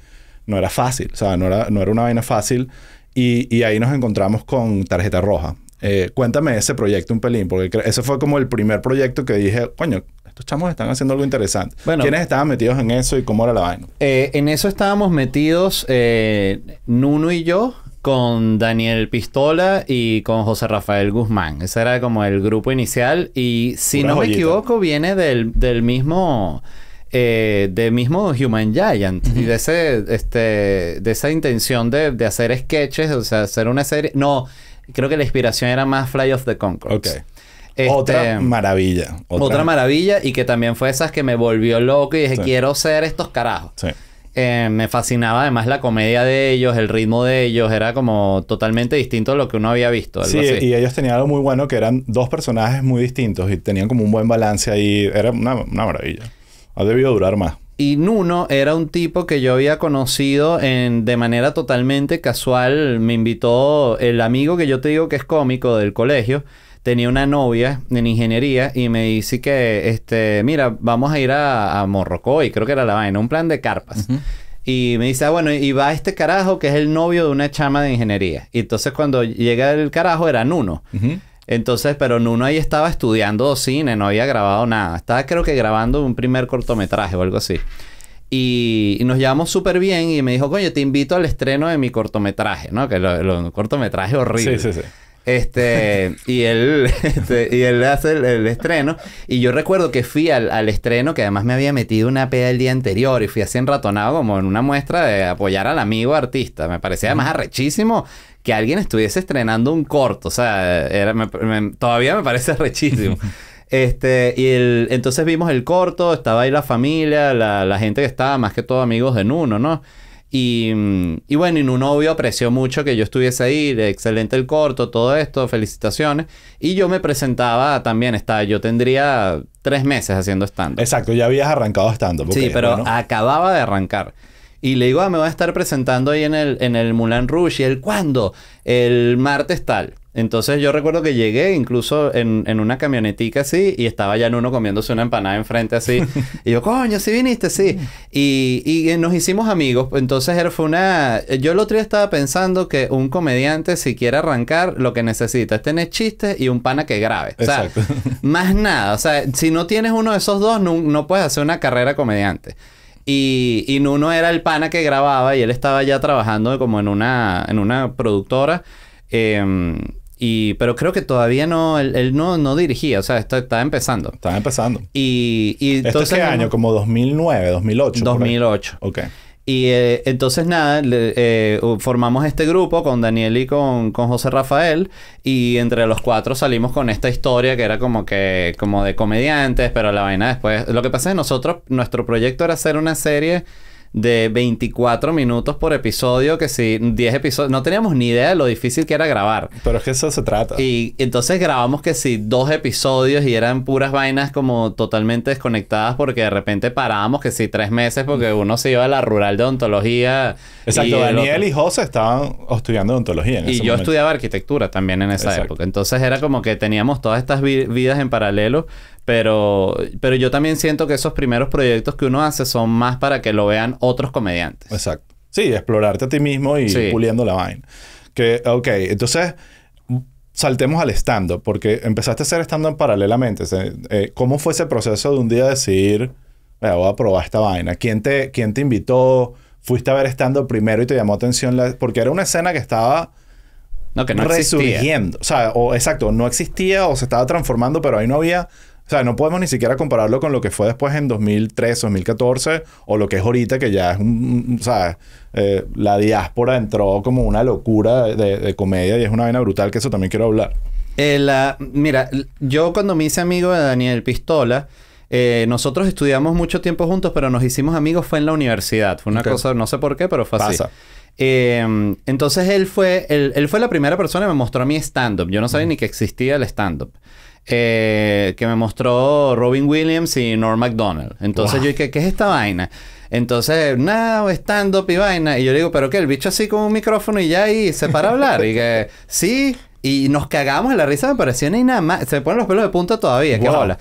no era fácil. O sea, no era, no era una vaina fácil. Y, ahí nos encontramos con Tarjeta Roja. Eh, cuéntame ese proyecto un pelín, porque ese fue como el primer proyecto que dije, coño, estos chamos están haciendo algo interesante. ¿Quiénes estaban metidos en eso y cómo era la vaina? Eh, en eso estábamos metidos eh, Nuno y yo con Daniel Pistola y con José Rafael Guzmán. Ese era como el grupo inicial y si no me equivoco viene del, mismo... Eh, mismo Human Giant y de ese este de esa intención de, hacer sketches o sea hacer una serie no creo que la inspiración era más Fly of the Concourse. okay otra este, maravilla. Otra. maravilla y que también fue esas que me volvió loco y dije, quiero ser estos carajos. Eh, me fascinaba además la comedia de ellos, el ritmo de ellos, era como totalmente distinto a lo que uno había visto. sí, y ellos tenían algo muy bueno que eran dos personajes muy distintos y tenían como un buen balance ahí, era una, maravilla. Ha debido durar más. Y Nuno era un tipo que yo había conocido en, de manera totalmente casual. Me invitó el amigo que yo te digo que es cómico del colegio tenía una novia en ingeniería y me dice que, este, mira, vamos a ir a, a Morrocoy, creo que era la vaina, un plan de carpas. Y me dice, ah, bueno, y va este carajo que es el novio de una chama de ingeniería. Y entonces cuando llega el carajo era Nuno. Entonces, pero Nuno ahí estaba estudiando cine, no había grabado nada. Estaba creo que grabando un primer cortometraje o algo así. Y, nos llevamos súper bien y me dijo, coño, te invito al estreno de mi cortometraje, ¿no? Que los un cortometraje horrible. Sí, sí, sí. Este, y él, este, y hace el, estreno. Y yo recuerdo que fui al, estreno, que además me había metido una peda el día anterior, y fui así en ratonado como en una muestra de apoyar al amigo artista. Me parecía además arrechísimo que alguien estuviese estrenando un corto. O sea, era, todavía me parece arrechísimo. Este, y el, entonces vimos el corto, estaba ahí la familia, la, la gente que estaba, más que todo amigos de Nuno, ¿no? Y, bueno, y novio apreció mucho que yo estuviese ahí, excelente el corto, todo esto, felicitaciones. Y yo me presentaba también, estaba, yo tendría tres meses haciendo stand Exacto, ya habías arrancado stand Sí, pero acababa de arrancar. Y le digo, ah, me voy a estar presentando ahí en el, en el Mulan Rouge. Y el ¿cuándo? El martes tal. Entonces yo recuerdo que llegué incluso en, una camionetica así y estaba ya en uno comiéndose una empanada enfrente así. y yo, coño, sí viniste, sí. Y, eh, nos hicimos amigos. Entonces era, fue una... Eh, yo el otro día estaba pensando que un comediante si quiere arrancar lo que necesita es tener chistes y un pana que grabe. Exacto. más nada. O sea, si no tienes uno de esos dos, no, puedes hacer una carrera comediante. Y, y Nuno era el pana que grababa y él estaba ya trabajando como en una, en una productora. Eh, y, pero creo que todavía no, él, no, no, dirigía, o sea, estaba empezando. Estaba empezando. Y, y entonces... ¿Este año? Como 2009, 2008. 2008. Ok. Y eh, entonces nada, eh, formamos este grupo con Daniel y con, con, José Rafael y entre los cuatro salimos con esta historia que era como que como de comediantes, pero la vaina después... Lo que pasa es que nosotros, nuestro proyecto era hacer una serie de 24 minutos por episodio, que si 10 episodios, no teníamos ni idea de lo difícil que era grabar. Pero es que eso se trata. Y entonces grabamos que si dos episodios y eran puras vainas como totalmente desconectadas porque de repente parábamos que si tres meses porque mm. uno se iba a la rural de odontología. Exacto, y Daniel y José estaban estudiando odontología. En y yo estudiaba arquitectura también en esa época. Entonces era como que teníamos todas estas vidas en paralelo, pero, pero yo también siento que esos primeros proyectos que uno hace son más para que lo vean otros comediantes. Exacto. Sí, explorarte a ti mismo y puliendo la vaina. Que, ok, entonces saltemos al stand-up, porque empezaste a hacer stand-up paralelamente. Eh, ¿Cómo fue ese proceso de un día decir... voy a probar esta vaina? ¿Quién te, quién te invitó? ¿Fuiste a ver stand-up primero y te llamó atención? Porque era una escena que estaba no, que no resurgiendo. O sea, o, exacto, no existía o se estaba transformando, pero ahí no había o sea, no podemos ni siquiera compararlo con lo que fue después en 2003, 2014 o lo que es ahorita, que ya es un. O sea, eh, la diáspora entró como una locura de, comedia y es una vena brutal, que eso también quiero hablar. Eh, mira, yo cuando me hice amigo de Daniel Pistola. Eh, nosotros estudiamos mucho tiempo juntos, pero nos hicimos amigos fue en la universidad. Fue una cosa, no sé por qué, pero fue así. Em, entonces él fue, él, fue la primera persona que me mostró mi stand-up. Yo no sabía ni que existía el stand-up. Eh, que me mostró Robin Williams y Norm MacDonald. Entonces yo dije, ¿qué es esta vaina? Entonces, nada, stand-up y vaina. Y yo le digo, ¿pero qué? El bicho así con un micrófono y ya ahí se para a hablar. y que, sí. Y nos cagamos en la risa, me pareció ni nada más. Se ponen los pelos de punta todavía. ¿Qué bola?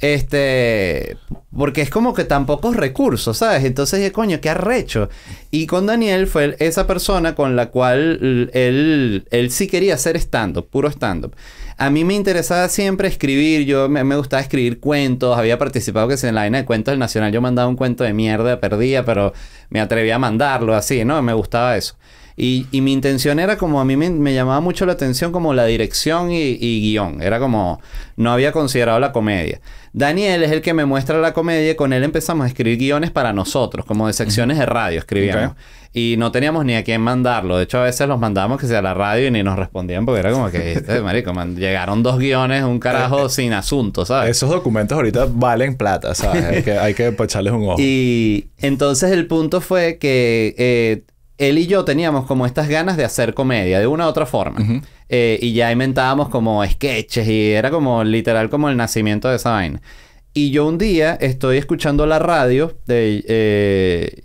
Este, porque es como que tan pocos recursos, ¿sabes? Entonces dije, coño, qué arrecho. Y con Daniel fue esa persona con la cual él, él sí quería hacer stand-up, puro stand-up. A mí me interesaba siempre escribir, yo me, gustaba escribir cuentos, había participado que se en la línea de cuentos del Nacional yo mandaba un cuento de mierda, perdía, pero me atrevía a mandarlo así, ¿no? Me gustaba eso. Y, mi intención era como a mí me, llamaba mucho la atención como la dirección y, y guión. Era como no había considerado la comedia. Daniel es el que me muestra la comedia y con él empezamos a escribir guiones para nosotros, como de secciones de radio escribíamos. Y no teníamos ni a quién mandarlo. De hecho, a veces los mandábamos que sea a la radio y ni nos respondían porque era como que, este, marico, llegaron dos guiones, un carajo eh, eh, sin asunto, ¿sabes? Esos documentos ahorita valen plata, ¿sabes? Hay que, hay que echarles un ojo. Y entonces el punto fue que... Eh, él y yo teníamos como estas ganas de hacer comedia, de una u otra forma. Eh, y ya inventábamos como sketches y era como literal como el nacimiento de esa vaina. Y yo un día estoy escuchando la radio de, eh,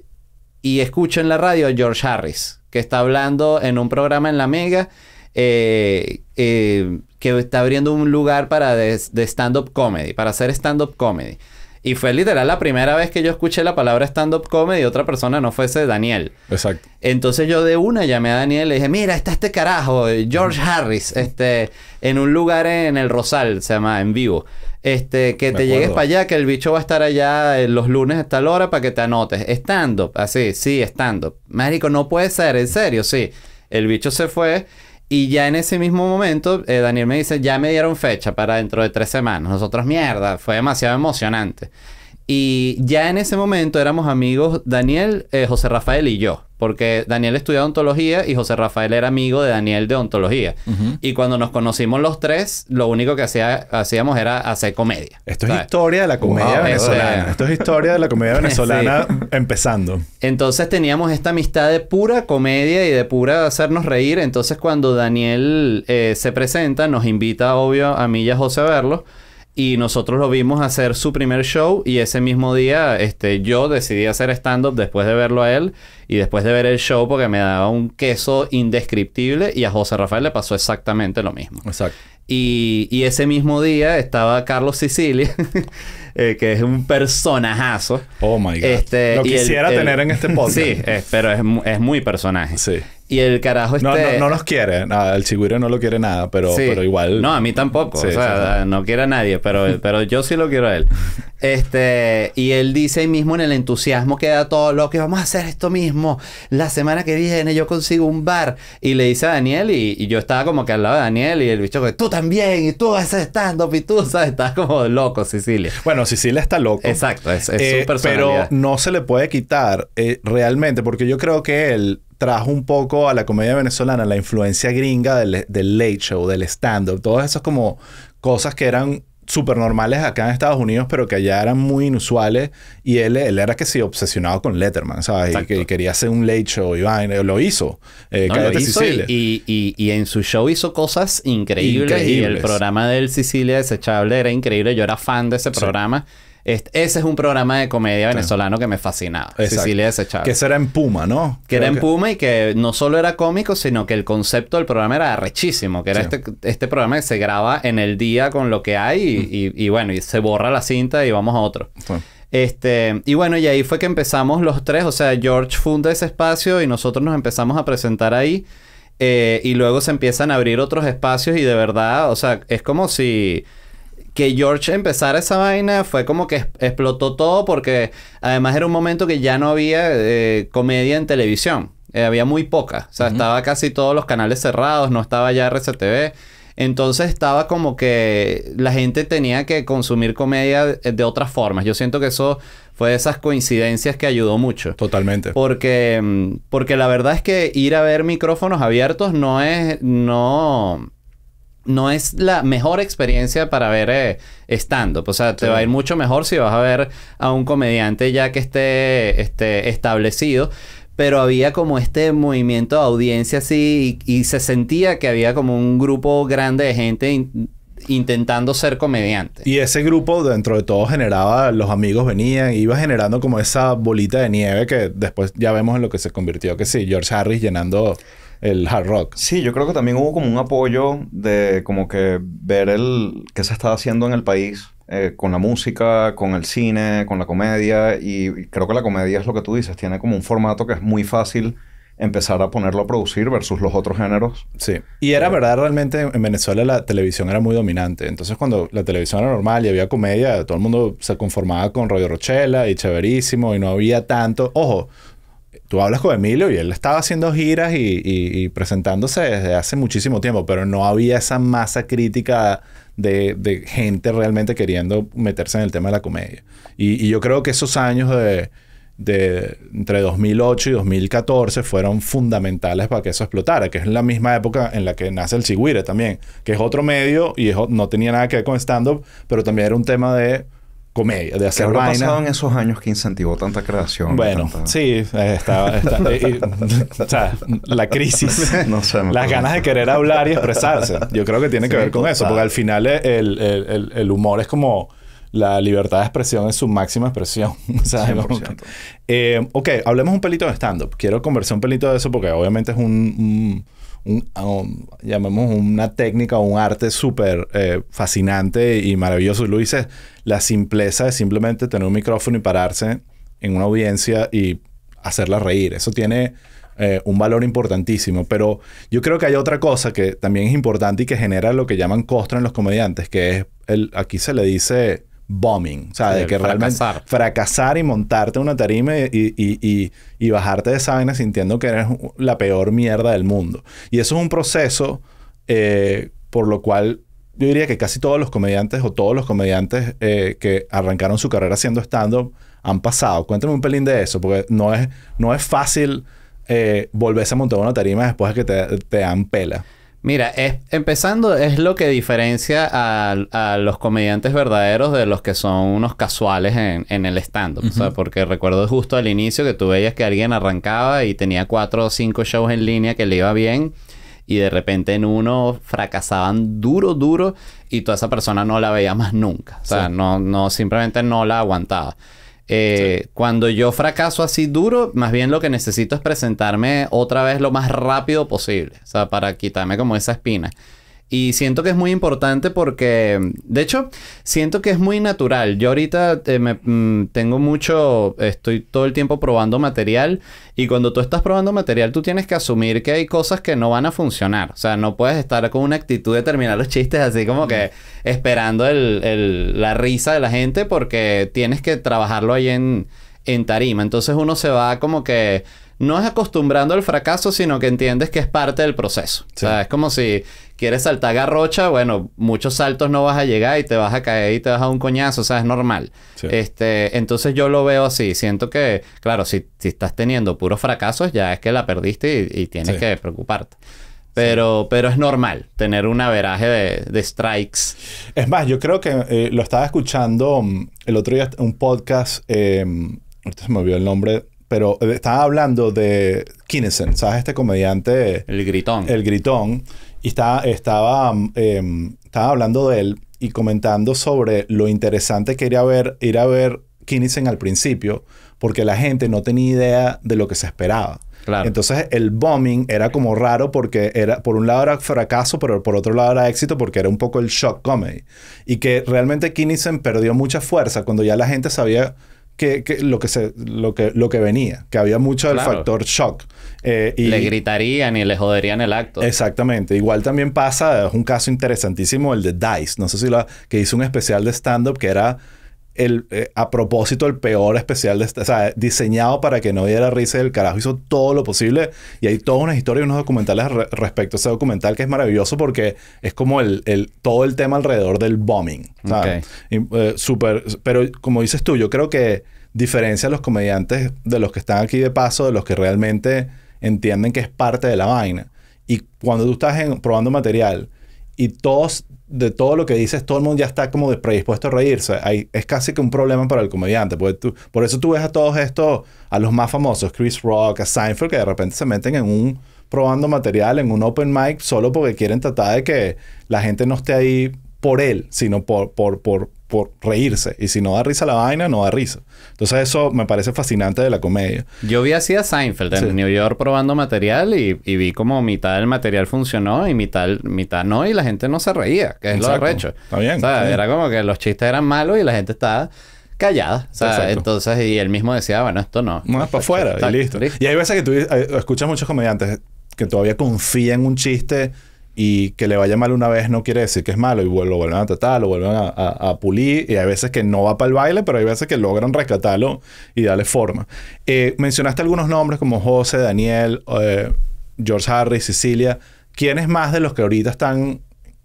y escucho en la radio a George Harris, que está hablando en un programa en La Mega. Eh, que está abriendo un lugar para de stand-up comedy, para hacer stand-up comedy. Y fue literal la primera vez que yo escuché la palabra stand-up comedy y otra persona no fuese Daniel. Exacto. Entonces yo de una llamé a Daniel y le dije, mira, está este carajo, eh, George Harris, este, en un lugar en el Rosal, se llama, en vivo. Este, que te llegues para allá, que el bicho va a estar allá eh, los lunes a tal hora para que te anotes. Stand-up, así, sí, stand-up. Marico, no puede ser, en serio, sí. El bicho se fue y ya en ese mismo momento, eh, Daniel me dice, ya me dieron fecha para dentro de tres semanas. Nosotros, mierda, fue demasiado emocionante. Y ya en ese momento éramos amigos Daniel, eh, José Rafael y yo. Porque Daniel estudiaba ontología y José Rafael era amigo de Daniel de ontología. Y cuando nos conocimos los tres, lo único que hacíamos era hacer comedia. Esto es historia de la comedia venezolana. Esto es historia de la comedia venezolana empezando. Entonces teníamos esta amistad de pura comedia y de pura hacernos reír. Entonces cuando Daniel eh, se presenta, nos invita, obvio, a mí y a José a verlo. Y nosotros lo vimos hacer su primer show y ese mismo día este, yo decidí hacer stand-up después de verlo a él y después de ver el show porque me daba un queso indescriptible y a José Rafael le pasó exactamente lo mismo. Exacto. Y, ese mismo día estaba Carlos Sicilia, eh, que es un personajazo. Oh my God. Este, lo quisiera tener en este podcast. sí, pero es, es muy personaje. Sí. Y el carajo este... No, no, no nos quiere. Nada, ah, el chigüiro no lo quiere nada, pero, pero igual... No, a mí tampoco. no quiere a nadie, pero, pero yo sí lo quiero a él. Este... Y él dice ahí mismo en el entusiasmo que da todo lo que vamos a hacer esto mismo. La semana que viene yo consigo un bar. Y le dice a Daniel y, yo estaba como que al lado de Daniel y el bicho que tú también y tú haces stand-up y tú, ¿sabes? Estás como loco, Sicilia. Bueno, Sicilia está loco. Exacto, es, súper eh, Pero no se le puede quitar eh, realmente porque yo creo que él trajo un poco a la comedia venezolana la influencia gringa del, late show, del stand-up, todas esas como cosas que eran súper normales acá en Estados Unidos, pero que allá eran muy inusuales. Y él, él era que sí, obsesionado con Letterman, ¿sabes? Y, que, quería hacer un late show y Lo hizo. Eh, y, y, en su show hizo cosas increíbles, Y el programa del Sicilia Desechable era increíble. Yo era fan de ese programa ese es un programa de comedia venezolano que me fascinaba. Exacto. Cecilia desechada. Que era en Puma, ¿no? Que era en Puma y que no solo era cómico, sino que el concepto del programa era rechísimo. Que era este, este, programa que se graba en el día con lo que hay y, mm. bueno, y se borra la cinta y vamos a otro. Este, y bueno, y ahí fue que empezamos los tres. O sea, George funda ese espacio y nosotros nos empezamos a presentar ahí. Eh, y luego se empiezan a abrir otros espacios y de verdad, o sea, es como si que George empezara esa vaina fue como que explotó todo porque además era un momento que ya no había eh, comedia en televisión. Eh, había muy poca. O sea, estaba casi todos los canales cerrados, no estaba ya RCTV. Entonces estaba como que la gente tenía que consumir comedia de, otras formas. Yo siento que eso fue de esas coincidencias que ayudó mucho. Totalmente. Porque, mm, porque la verdad es que ir a ver micrófonos abiertos no es, no, no es la mejor experiencia para ver estando. Eh, o sea, te va a ir mucho mejor si vas a ver a un comediante ya que esté, este, establecido. Pero había como este movimiento de audiencia así y, se sentía que había como un grupo grande de gente intentando ser comediante. Y ese grupo dentro de todo generaba, los amigos venían, iba generando como esa bolita de nieve que después ya vemos en lo que se convirtió, que sí, George Harris llenando el hard rock. Sí, yo creo que también hubo como un apoyo de como que ver el qué se estaba haciendo en el país eh, con la música, con el cine, con la comedia y creo que la comedia es lo que tú dices, tiene como un formato que es muy fácil empezar a ponerlo a producir versus los otros géneros. Sí. Y era eh, verdad, realmente en Venezuela la televisión era muy dominante. Entonces, cuando la televisión era normal y había comedia, todo el mundo se conformaba con Radio Rochela y Chéverísimo y no había tanto. Ojo, tú hablas con Emilio y él estaba haciendo giras y, presentándose desde hace muchísimo tiempo, pero no había esa masa crítica de, gente realmente queriendo meterse en el tema de la comedia. Y, yo creo que esos años de, entre 2008 y 2014 fueron fundamentales para que eso explotara, que es la misma época en la que nace el Sigüire también, que es otro medio y no tenía nada que ver con stand-up, pero también era un tema de comedia, de hacer ¿Qué ha pasado en esos años que incentivó tanta creación? Bueno, sí, eh, estaba... Eh, o sea, la crisis. no sé, las ganas de querer hablar y expresarse. Yo creo que tiene que ver con eso, porque al final eh, el, humor es como... La libertad de expresión es su máxima expresión. ¿sabes? ok, hablemos un pelito de stand-up. Quiero conversar un pelito de eso porque obviamente es un llamemos una técnica o un arte súper eh, fascinante y maravilloso. Y lo dices, la simpleza de simplemente tener un micrófono y pararse en una audiencia y hacerla reír. Eso tiene eh, un valor importantísimo. Pero yo creo que hay otra cosa que también es importante y que genera lo que llaman costra en los comediantes, que es el, aquí se le dice bombing, o sea, de que realmente fracasar. y montarte una tarima y, bajarte de esa vaina sintiendo que eres la peor mierda del mundo. Y eso es un proceso eh, por lo cual yo diría que casi todos los comediantes o todos los comediantes eh, que arrancaron su carrera siendo stand-up han pasado. Cuéntame un pelín de eso, porque no es, no es fácil eh, volverse a montar una tarima después de que te, te dan pela. Mira, es, empezando es lo que diferencia a, los comediantes verdaderos de los que son unos casuales en, en el stand-up. O sea, porque recuerdo justo al inicio que tú veías que alguien arrancaba y tenía cuatro o cinco shows en línea que le iba bien y de repente en uno fracasaban duro, duro y toda esa persona no la veía más nunca. O sea, no, no, simplemente no la aguantaba. Eh, cuando yo fracaso así duro, más bien lo que necesito es presentarme otra vez lo más rápido posible, o sea, para quitarme como esa espina. Y siento que es muy importante porque, de hecho, siento que es muy natural. Yo ahorita eh, me, mm, tengo mucho, estoy todo el tiempo probando material y cuando tú estás probando material tú tienes que asumir que hay cosas que no van a funcionar. O sea, no puedes estar con una actitud de terminar los chistes así como que esperando la risa de la gente porque tienes que trabajarlo ahí en, en tarima. Entonces uno se va como que no es acostumbrando al fracaso, sino que entiendes que es parte del proceso. O sea, es como si quieres saltar garrocha, bueno, muchos saltos no vas a llegar y te vas a caer y te vas a un coñazo, o sea, es normal. Este, entonces yo lo veo así, siento que, claro, si, si estás teniendo puros fracasos, ya es que la perdiste y, tienes que preocuparte. Pero, pero es normal tener un averaje de, strikes. Es más, yo creo que eh, lo estaba escuchando mm, el otro día un podcast, em, ahorita se me olvidó el nombre, pero estaba hablando de Kinesen, ¿sabes? Este comediante. El gritón. El gritón y estaba, estaba, em, estaba hablando de él y comentando sobre lo interesante que era ver, ir a ver Kinnison al principio, porque la gente no tenía idea de lo que se esperaba. Entonces el bombing era como raro porque era, por un lado era fracaso, pero por otro lado era éxito porque era un poco el shock comedy. Y que realmente Kinnison perdió mucha fuerza cuando ya la gente sabía que, que, lo, que se, lo, que, lo que venía, que había mucho del factor shock. Eh, y, le gritarían y le joderían el acto. Exactamente. Igual también pasa, es un caso interesantísimo el de Dice. No sé si lo que hizo un especial de stand-up que era eh, a propósito el peor especial de este, o sea, diseñado para que no diera risa el carajo, hizo todo lo posible y hay toda una historia y unos documentales respecto a ese documental que es maravilloso porque es como el, todo el tema alrededor del bombing. Okay. Eh, pero como dices tú, yo creo que diferencia a los comediantes de los que están aquí de paso, de los que realmente entienden que es parte de la vaina. Y cuando tú estás probando material y todos de todo lo que dices, todo el mundo ya está como predispuesto a reírse. es casi que un problema para el comediante. por eso tú ves a todos estos, a los más famosos, Chris Rock, a Seinfeld, que de repente se meten en un probando material, en un open mic, solo porque quieren tratar de que la gente no esté ahí por él, sino por, por, por, por reírse. Y si no da risa la vaina, no da risa. Entonces eso me parece fascinante de la comedia. Yo vi así a Seinfeld en New York probando material y, vi como mitad del material funcionó y mitad, mitad no y la gente no se reía, que es lo arrecho. bien. O sea, era como que los chistes eran malos y la gente estaba callada. O sea, entonces, y él mismo decía, bueno, esto no. No, para afuera y listo. Y hay veces que tú eh, escuchas muchos comediantes que todavía confían en un chiste y que le vaya mal una vez no quiere decir que es malo y lo vuelven a tratar, lo vuelven a, pulir y hay veces que no va para el baile, pero hay veces que logran rescatarlo y darle forma. Eh, mencionaste algunos nombres como José, Daniel, eh, George Harris, Cecilia. ¿Quiénes más de los que ahorita están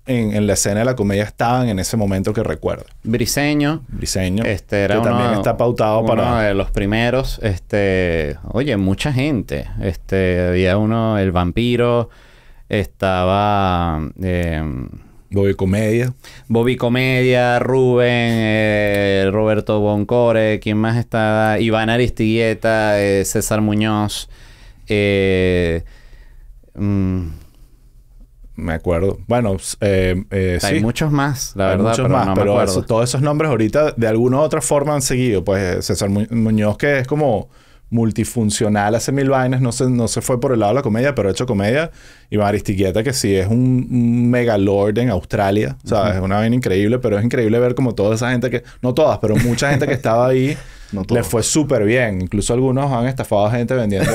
en, la escena de la comedia estaban en ese momento que recuerdo. Briseño. Briseño. Este era también está pautado para. Uno de los primeros. Este. Oye, mucha gente. Este. Había uno, el vampiro estaba... Eh, Bobby Comedia. Bobby Comedia, Rubén, eh, Roberto Boncore, ¿quién más estaba Iván Aristigueta, eh, César Muñoz. Mm. me acuerdo. Bueno, hay muchos más, la verdad. Muchos más, pero todos esos nombres ahorita de alguna u otra forma han seguido. Pues César Muñoz, que es como multifuncional, hace mil vainas, no se, no se fue por el lado de la comedia, pero ha hecho comedia. y Maristiqueta que sí es un, un megalord en Australia, ¿sabes? Es una vaina increíble, pero es increíble ver como toda esa gente que, no todas, pero mucha gente que estaba ahí. No le fue súper bien. Incluso algunos han estafado a gente vendiendo.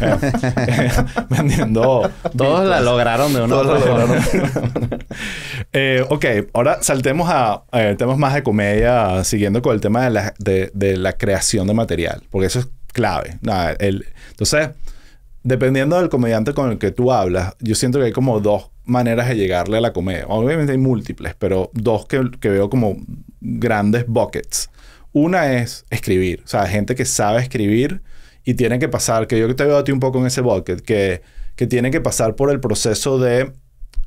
vendiendo. Todos la lograron de una Todos lograron. eh, ok, ahora saltemos a, eh, temas más de comedia, siguiendo con el tema de la, de, de la creación de material. Porque eso es clave. Nada, el, entonces, dependiendo del comediante con el que tú hablas, yo siento que hay como dos maneras de llegarle a la comedia. Obviamente hay múltiples, pero dos que, que veo como grandes buckets. Una es escribir, o sea, gente que sabe escribir y tiene que pasar, que yo te veo a ti un poco en ese bucket, que, que tiene que pasar por el proceso de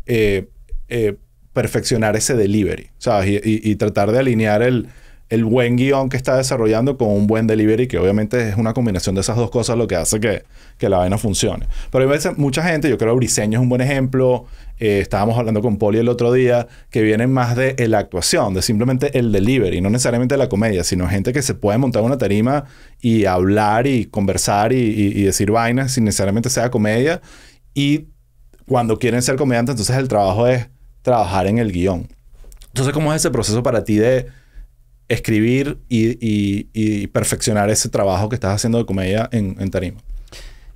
eh, eh, perfeccionar ese delivery, o sea, y, y tratar de alinear el, el buen guión que está desarrollando con un buen delivery, que obviamente es una combinación de esas dos cosas lo que hace que, que la vaina funcione. Pero hay veces, mucha gente, yo creo que Briseño es un buen ejemplo, eh, estábamos hablando con Poli el otro día, que vienen más de eh, la actuación, de simplemente el delivery, no necesariamente la comedia, sino gente que se puede montar una tarima y hablar y conversar y, decir vainas sin necesariamente sea comedia. Y cuando quieren ser comediantes, entonces el trabajo es trabajar en el guión. Entonces, ¿cómo es ese proceso para ti de escribir y, y, perfeccionar ese trabajo que estás haciendo de comedia en tarima?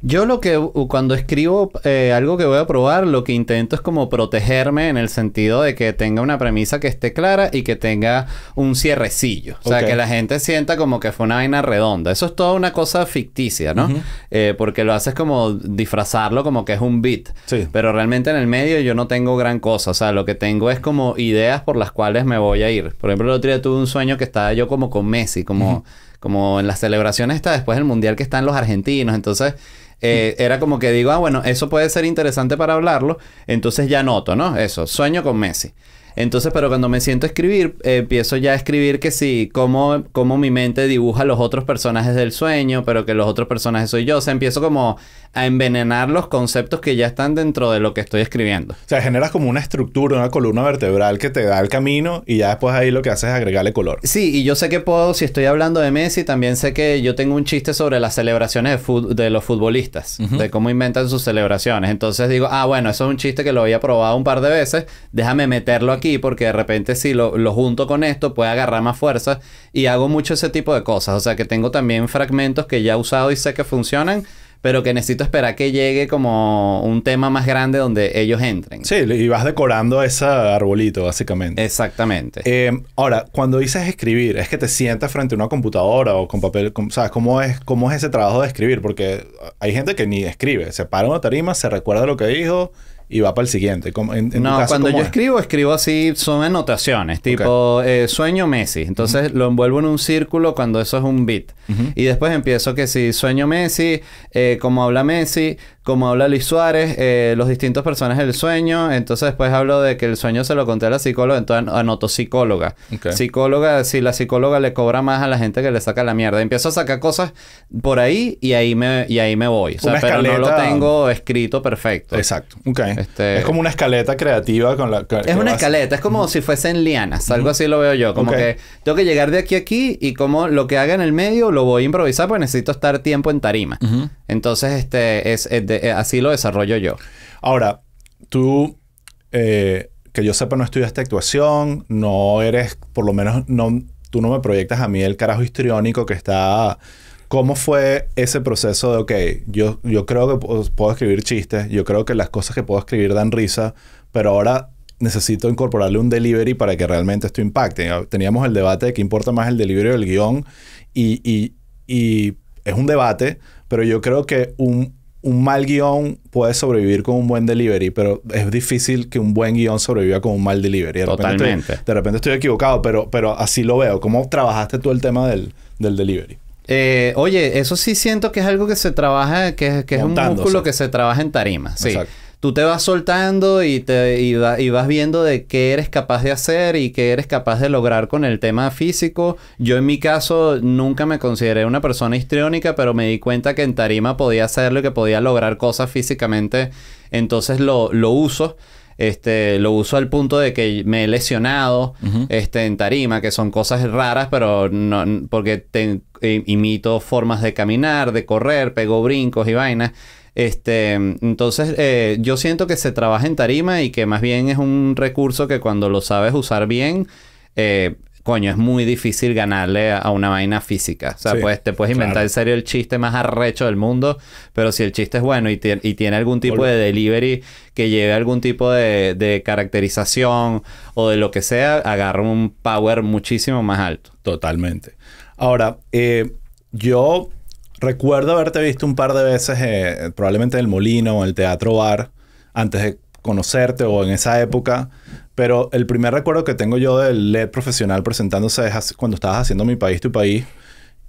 Yo lo que cuando escribo eh, algo que voy a probar, lo que intento es como protegerme en el sentido de que tenga una premisa que esté clara y que tenga un cierrecillo. O sea, que la gente sienta como que fue una vaina redonda. Eso es toda una cosa ficticia, ¿no? Eh, porque lo haces como disfrazarlo como que es un beat. Sí. Pero realmente en el medio yo no tengo gran cosa. O sea, lo que tengo es como ideas por las cuales me voy a ir. Por ejemplo, el otro día tuve un sueño que estaba yo como con Messi, como, como en las celebraciones está después del Mundial que están los argentinos. Entonces eh, era como que digo, ah, bueno, eso puede ser interesante para hablarlo, entonces ya noto, ¿no? Eso, sueño con Messi. Entonces, pero cuando me siento a escribir, empiezo ya a escribir que sí, cómo, cómo mi mente dibuja los otros personajes del sueño, pero que los otros personajes soy yo. O sea, empiezo como a envenenar los conceptos que ya están dentro de lo que estoy escribiendo. O sea, generas como una estructura, una columna vertebral que te da el camino y ya después ahí lo que haces es agregarle color. Sí, y yo sé que puedo, si estoy hablando de Messi, también sé que yo tengo un chiste sobre las celebraciones de, los futbolistas, de cómo inventan sus celebraciones. Entonces digo, ah, bueno, eso es un chiste que lo había probado un par de veces, déjame meterlo aquí porque de repente si lo, junto con esto puede agarrar más fuerza y hago mucho ese tipo de cosas. O sea que tengo también fragmentos que ya he usado y sé que funcionan pero que necesito esperar que llegue como un tema más grande donde ellos entren. Sí, y vas decorando ese arbolito, básicamente. Exactamente. Eh, ahora, cuando dices escribir, ¿es que te sientas frente a una computadora o con papel? ¿Sabes cómo es, cómo es ese trabajo de escribir? Porque hay gente que ni escribe, se para una tarima, se recuerda lo que dijo y va para el siguiente. no, cuando yo escribo, escribo así, son anotaciones, tipo eh, sueño Messi. Entonces lo envuelvo en un círculo cuando eso es un beat. Y después empiezo que si sueño Messi, eh, como habla Messi, como habla Luis Suárez, eh, los distintos personajes del sueño. Entonces después hablo de que el sueño se lo conté a la psicóloga, entonces anoto psicóloga. Psicóloga, si la psicóloga le cobra más a la gente que le saca la mierda. Empiezo a sacar cosas por ahí y ahí me, y ahí me voy. O sea, pero no lo tengo escrito perfecto. Exacto. Okay. Este, es como una escaleta creativa con la... es una escaleta, es como si fuese si fuesen lianas, algo así lo veo yo. Como que tengo que llegar de aquí a aquí y como lo que haga en el medio lo voy a improvisar porque necesito estar tiempo en tarima. Entonces, este, es de eh, así lo desarrollo yo. Ahora, tú, eh, que yo sepa, no estudiaste actuación, no eres, por lo menos, no, tú no me proyectas a mí el carajo histriónico que está... ¿Cómo fue ese proceso de, ok, yo, yo creo que puedo escribir chistes, yo creo que las cosas que puedo escribir dan risa, pero ahora necesito incorporarle un delivery para que realmente esto impacte. Teníamos el debate de qué importa más el delivery o el guión y, y, y, es un debate, pero yo creo que un, un mal guión puede sobrevivir con un buen delivery, pero es difícil que un buen guión sobreviva con un mal delivery. Totalmente. de repente estoy equivocado, pero, pero así lo veo. ¿Cómo trabajaste tú el tema del, del delivery? Eh, oye, eso sí siento que es algo que se trabaja, que, que es un músculo que se trabaja en tarima. Sí. Exacto tú te vas soltando y, te, y, vas viendo de qué eres capaz de hacer y qué eres capaz de lograr con el tema físico. Yo en mi caso nunca me consideré una persona histriónica, pero me di cuenta que en tarima podía hacerlo y que podía lograr cosas físicamente. Entonces lo, lo uso. Este, lo uso al punto de que me he lesionado este, en tarima, que son cosas raras, pero no, porque eh, imito formas de caminar, de correr, pego brincos y vainas. Este, entonces, eh, yo siento que se trabaja en tarima y que más bien es un recurso que cuando lo sabes usar bien, eh, coño, es muy difícil ganarle a, una vaina física. O sea, pues te puedes inventar en serio el chiste más arrecho del mundo, pero si el chiste es bueno y, tiene algún tipo de delivery que lleve algún tipo de, caracterización o de lo que sea, agarra un power muchísimo más alto. Totalmente. Ahora, eh, yo Recuerdo haberte visto un par de veces, eh, probablemente en el Molino o en el Teatro Bar, antes de conocerte o en esa época, pero el primer recuerdo que tengo yo del LED profesional presentándose es cuando estabas haciendo Mi País, Tu País,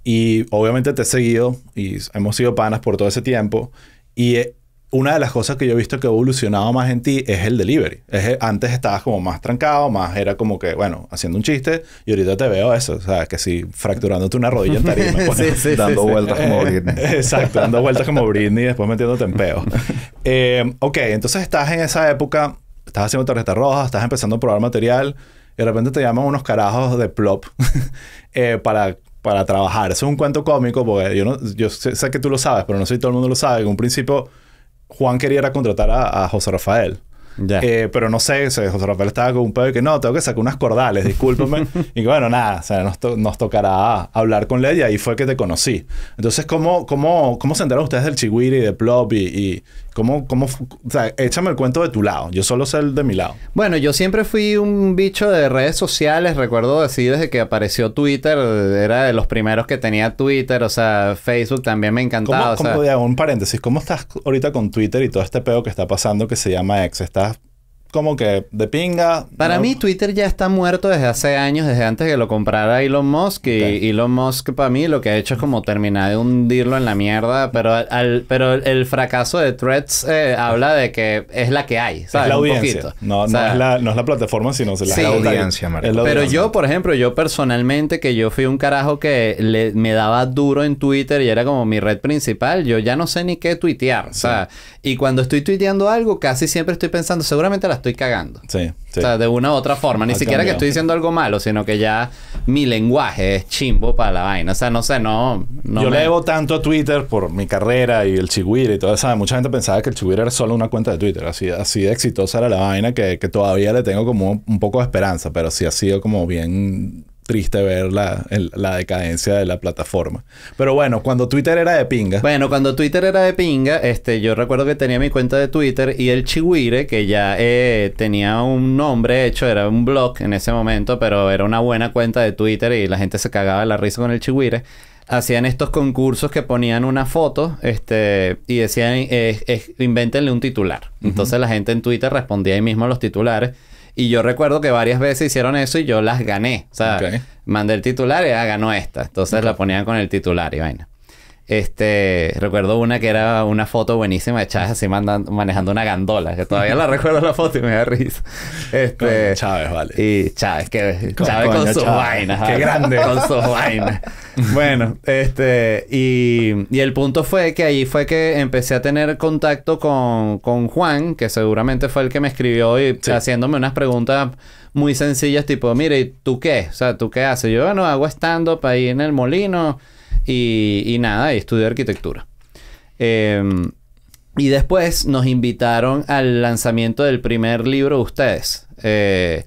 y obviamente te he seguido y hemos sido panas por todo ese tiempo, y eh, una de las cosas que yo he visto que ha evolucionado más en ti es el delivery. Es eh, antes estabas como más trancado, más era como que, bueno, haciendo un chiste y ahorita te veo eso, o sea, que si fracturándote una rodilla en tarima. Pues, sí, sí, dando vueltas como Britney. Exacto, dando vueltas como Britney y después metiéndote en peo. Eh, ok, entonces estás en esa época, estás haciendo tarjetas rojas. estás empezando a probar material y de repente te llaman unos carajos de plop eh, para para trabajar. Eso es un cuento cómico porque yo, no, yo sé, sé que tú lo sabes, pero no sé si todo el mundo lo sabe. En un principio Juan quería contratar a, a José Rafael. Eh, pero no sé, José Rafael estaba con un pedo y que no, tengo que sacar unas cordales, discúlpame. y que bueno, nada, o sea, nos, nos, tocará hablar con Ley y ahí fue que te conocí. Entonces, ¿cómo, cómo, cómo se enteraron ustedes del y de Plop y, y cómo, cómo, o sea, échame el cuento de tu lado, yo solo sé el de mi lado. Bueno, yo siempre fui un bicho de redes sociales, recuerdo así desde que apareció Twitter, era de los primeros que tenía Twitter, o sea, Facebook también me encantaba. un paréntesis, ¿cómo estás ahorita con Twitter y todo este pedo que está pasando que se llama X? ¿Estás como que de pinga. Para mí Twitter ya está muerto desde hace años, desde antes que lo comprara Elon Musk. Y Elon Musk para mí lo que ha hecho es como terminar de hundirlo en la mierda. Pero, al, pero el fracaso de Threads eh, habla de que es la que hay. Es la audiencia. No, no, es la, plataforma, sino la, audiencia. pero yo, por ejemplo, yo personalmente que yo fui un carajo que le, me daba duro en Twitter y era como mi red principal, yo ya no sé ni qué tuitear. y cuando estoy tuiteando algo, casi siempre estoy pensando, seguramente las estoy cagando. Sí, O sea, de una u otra forma. Ni siquiera que estoy diciendo algo malo, sino que ya mi lenguaje es chimbo para la vaina. O sea, no sé, no. no Yo le debo tanto a Twitter por mi carrera y el chihuahua y todo eso. Mucha gente pensaba que el chihuahua era solo una cuenta de Twitter. Así, así de exitosa era la vaina que, todavía le tengo como un poco de esperanza, pero sí ha sido como bien triste ver la, decadencia de la plataforma. Pero bueno, cuando Twitter era de pinga. Bueno, cuando Twitter era de pinga, este, yo recuerdo que tenía mi cuenta de Twitter y el Chihuire, que ya eh, tenía un nombre hecho, era un blog en ese momento, pero era una buena cuenta de Twitter y la gente se cagaba la risa con el Chihuire hacían estos concursos que ponían una foto este, y decían, inventenle eh, invéntenle un titular. Entonces la gente en Twitter respondía ahí mismo a los titulares. Y yo recuerdo que varias veces hicieron eso y yo las gané. O sea, mandé el titular y ya ah, ganó esta. Entonces la ponían con el titular y vaina. Este, recuerdo una que era una foto buenísima de Chávez así manejando una gandola, que todavía la recuerdo la foto y me da risa. Este, Chávez, vale. Y Chávez, que Chávez ah, con sus vainas. Qué grande. Con sus vainas. bueno, este, y, el punto fue que ahí fue que empecé a tener contacto con, con Juan, que seguramente fue el que me escribió y haciéndome unas preguntas muy sencillas, tipo, mire, ¿y ¿tú qué? O sea, ¿tú qué haces? Yo, bueno, hago stand-up ahí en el molino y, nada, y estudié arquitectura. Em, y después nos invitaron al lanzamiento del primer libro de ustedes. Eh,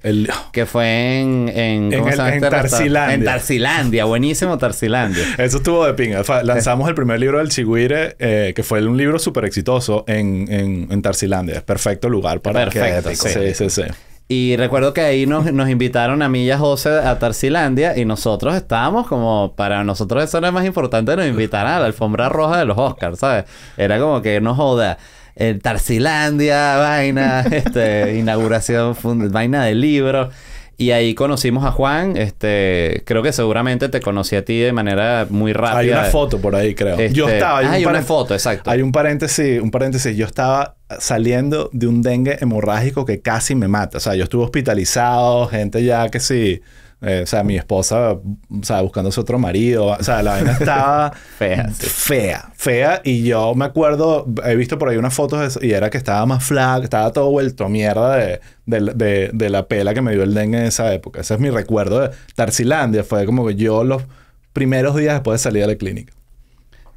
que fue en... En, en, este Buenísimo Tarsilandia. Eso estuvo de pinga. Lanzamos el primer libro del Chihuire... Eh, que fue un libro súper exitoso en, en, Tarsilandia. Es perfecto lugar para perfecto, sí, sí. sí. Y recuerdo que ahí nos, nos invitaron a mí y a José a Tarsilandia y nosotros estábamos como, para nosotros eso era más importante, nos invitaran a la alfombra roja de los Oscars, ¿sabes? Era como que no joda. El Tarsilandia, vaina, este, inauguración, vaina de libros. Y ahí conocimos a Juan, este, creo que seguramente te conocí a ti de manera muy rápida. Hay una foto por ahí, creo. yo este, estaba, hay, ah, una foto, exacto. Hay un paréntesis, un paréntesis, yo estaba saliendo de un dengue hemorrágico que casi me mata, o sea, yo estuve hospitalizado, gente ya que sí eh, o sea, mi esposa, o sea, buscándose otro marido. O sea, la vaina estaba fea, fea, fea. Y yo me acuerdo, he visto por ahí unas fotos y era que estaba más flaca, estaba todo vuelto mierda de, la pela que me dio el dengue en esa época. Ese es mi recuerdo de Tarsilandia. Fue como que yo los primeros días después de salir de la clínica.